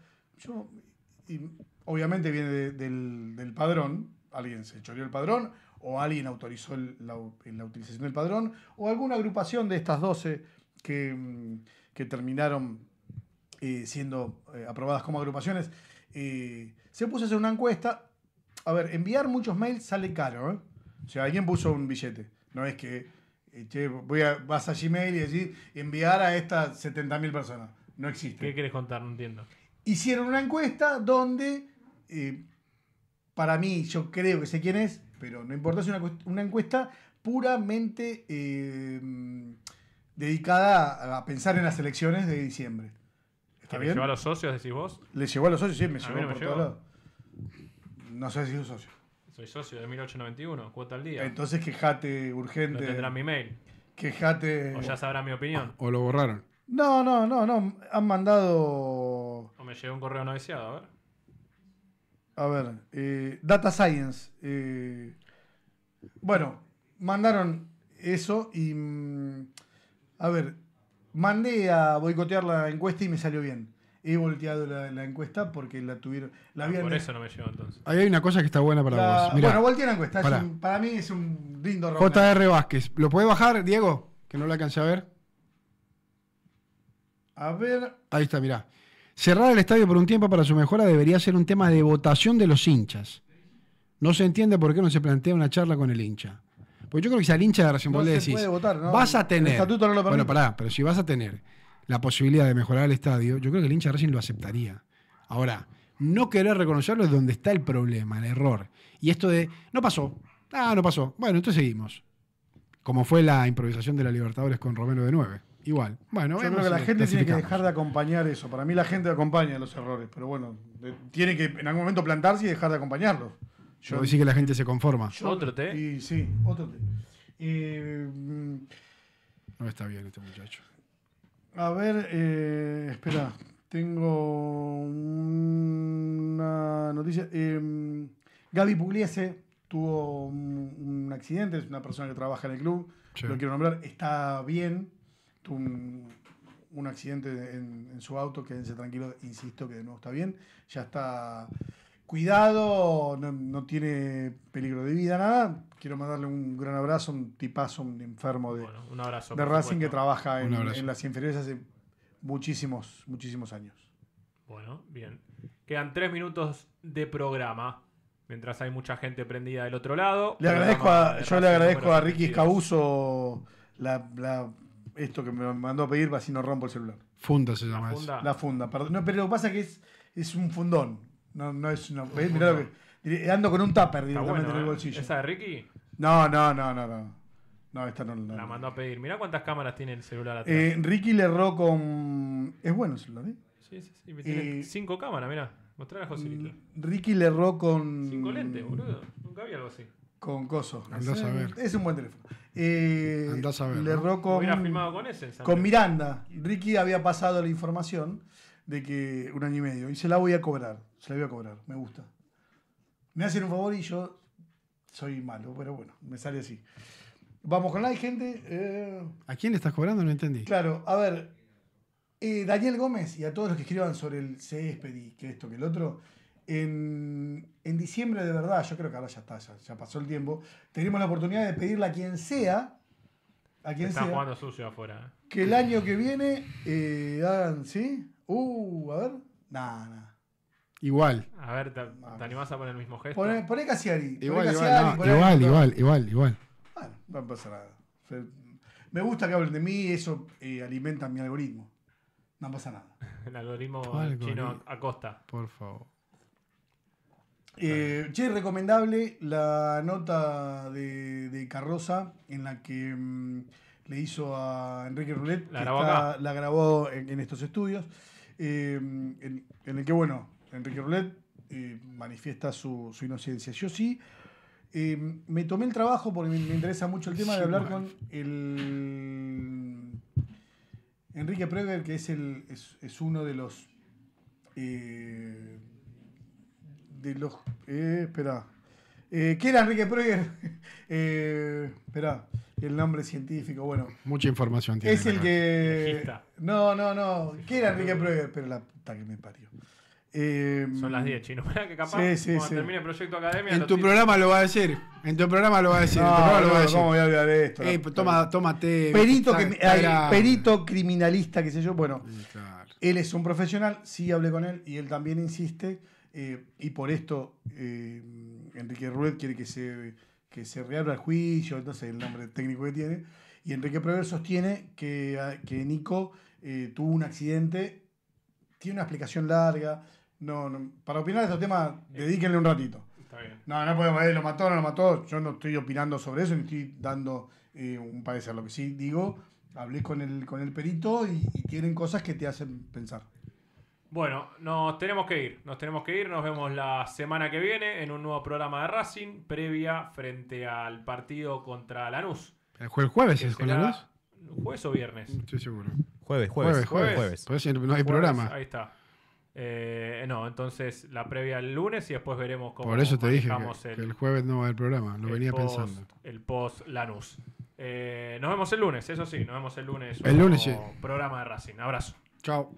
obviamente viene del, padrón. Alguien se choreó el padrón, o alguien autorizó la, utilización del padrón, o alguna agrupación de estas 12 mm, que, terminaron eh, siendo eh, aprobadas como agrupaciones. se puso a hacer una encuesta a ver, enviar muchos mails sale caro, ¿eh? O sea, alguien puso un billete. No es que eh, che, voy a, vas a Gmail y decís enviar a estas 70.000 personas. No existe. ¿Qué quieres contar? No entiendo. Hicieron una encuesta donde, eh, para mí, yo creo que sé quién es, pero no importa, es una, encuesta puramente eh, dedicada a pensar en las elecciones de diciembre. ¿Le llevó a los socios, decís vos? Le llevó a los socios, sí, me llevó por todos lados. No sé si soy socio. Soy socio de 1891, cuota al día. Entonces quejate urgente. No mi mail. Quejate. O ya sabrá mi opinión. O lo borraron. No, no, no, no. Han mandado. O me llegó un correo no deseado, a ver. A ver, eh, Data Science. Eh, bueno, mandaron eso y. Mm, a ver, mandé a boicotear la encuesta y me salió bien he volteado la, encuesta porque la tuvieron. La ah, Por eso no me llegó entonces. Ahí hay una cosa que está buena para vos. Bueno, volteé la encuesta. Para. mí es un lindo robo. JR Vázquez. ¿Lo puede bajar, Diego? Que no lo alcancé a ver. A ver. Ahí está, mirá. Cerrar el estadio por un tiempo para su mejora debería ser un tema de votación de los hinchas. No se entiende por qué no se plantea una charla con el hincha. Porque yo creo que si al hincha de Racing no se le votar, ¿no? vas a tener. El bueno, pará, pero si vas a tener la posibilidad de mejorar el estadio, yo creo que el hincha Racing lo aceptaría. Ahora, no querer reconocerlo es donde está el problema, el error. Y esto de, no pasó, ah, no pasó, bueno, entonces seguimos. Como fue la improvisación de la Libertadores con Romero de 9. Igual. Bueno, yo creo que la gente tiene que dejar de acompañar eso. Para mí la gente acompaña los errores, pero bueno, tiene que en algún momento plantarse y dejar de acompañarlos. Yo decir que la gente se conforma. otro T Y, sí, otro eh, mm, no está bien este muchacho. A ver, eh, espera, tengo una noticia. Em, Gaby Pugliese tuvo un, accidente, es una persona que trabaja en el club, lo quiero nombrar, está bien, tuvo un, accidente en, su auto, quédense tranquilos, insisto que de nuevo está bien, ya está cuidado, no, no tiene peligro de vida, nada, quiero mandarle un gran abrazo, un tipazo, un enfermo de, de Racing que trabaja en, las inferiores hace muchísimos, muchísimos años. Bueno, bien. Quedan tres minutos de programa. Mientras hay mucha gente prendida del otro lado. Le agradezco yo le agradezco a Ricky Escabuso la, esto que me mandó a pedir para si no rompo el celular. Funda se llama. La funda. Eso. La funda, pero lo que pasa es que es, es un fundón. ando con un tupper directamente en el ¿eh? bolsillo. ¿Esa de Ricky? No, no, no, no, no. No, esta no, no la mandó a pedir. Mirá cuántas cámaras tiene el celular atrás. Eh, Ricky le erró con. Es bueno el celular, ¿eh? Sí, sí, sí. Tiene eh, cinco cámaras, mirá. Mostrar a Joselito. Mm, Ricky le erró con. Cinco lentes, boludo. Nunca había algo así. Con coso. Andás es, a Es un buen teléfono. Eh, a Le erró con. Hubiera filmado con ese. Con Miranda. Ricky había pasado la información de que un año y medio. Y se la voy a cobrar. Se la voy a cobrar. Me gusta. Me hacen un favor y yo soy malo, pero bueno, me sale así. Vamos con la gente. Eh, ¿A quién le estás cobrando? No entendí. Claro, a ver. Eh, Daniel Gómez y a todos los que escriban sobre el césped y que esto, que el otro. En, diciembre, de verdad, yo creo que ahora ya está, ya, pasó el tiempo. Tenemos la oportunidad de pedirle a quien sea. A quien Están jugando sucio afuera. Eh. Que el año que viene hagan, ¿sí? Uh, a ver. Nada, nada. Igual. A ver, ¿te, animás a poner el mismo gesto? Poné, casi Ari. Igual, igual, igual, igual, igual, igual, Bueno, no pasa nada. Me gusta que hablen de mí, eso eh, alimenta mi algoritmo. No pasa nada. el algoritmo chino costa. Por favor. Eh, che, recomendable la nota de, de Carroza en la que mm, le hizo a Enrique Roulette, La grabó, la grabó en, estos estudios. Eh, en el que, bueno, Enrique Roulette eh, manifiesta su, inocencia. Yo sí eh, me tomé el trabajo, porque me, interesa mucho el tema, de hablar con el Enrique Prueger, que es, es, uno de los... Eh, de los... espera. ¿Qué era Enrique Prueger? espera el nombre científico, bueno. Mucha información tiene. Es el que. No, no, no. ¿Qué era Enrique Prueger? Espera la puta que me parió. Em, Son las 10, chino. que capaz cuando termine el proyecto academia. En tu programa lo va a decir. En tu programa lo va a decir. No, lo va a decir. ¿Cómo voy a esto? Eh, pues, toma, tómate. Perito, que, perito criminalista, qué sé yo. Bueno, él es un profesional. Sí, hablé con él y él también insiste. Eh, y por esto eh, Enrique Rued quiere que se, que se reabra el juicio. entonces el nombre técnico que tiene. Y Enrique Prever sostiene que, ah, que Nico tuvo un accidente. Tiene una explicación larga no, para opinar de este temas, dedíquenle un ratito. Está bien. No, no podemos lo mató, no lo mató. Yo no estoy opinando sobre eso, ni estoy dando eh, un parecer. Lo que sí digo, hablé con el, con el perito y, tienen cosas que te hacen pensar. Bueno, nos tenemos que ir, nos tenemos que ir, nos vemos la semana que viene en un nuevo programa de Racing, previa frente al partido contra Lanús. ¿El jueves es con Lanús? ¿Jueves o viernes? Estoy seguro. Jueves, jueves. Jueves, jueves. jueves. no hay programa. Ahí está. Eh, no, entonces la previa el lunes y después veremos cómo. Por eso te dije que, el, jueves no va el programa, lo venía pensando. El post Lanús. Eh, nos vemos el lunes, eso sí, nos vemos el lunes. El lunes, sí. Programa de Racing. Abrazo. Chao.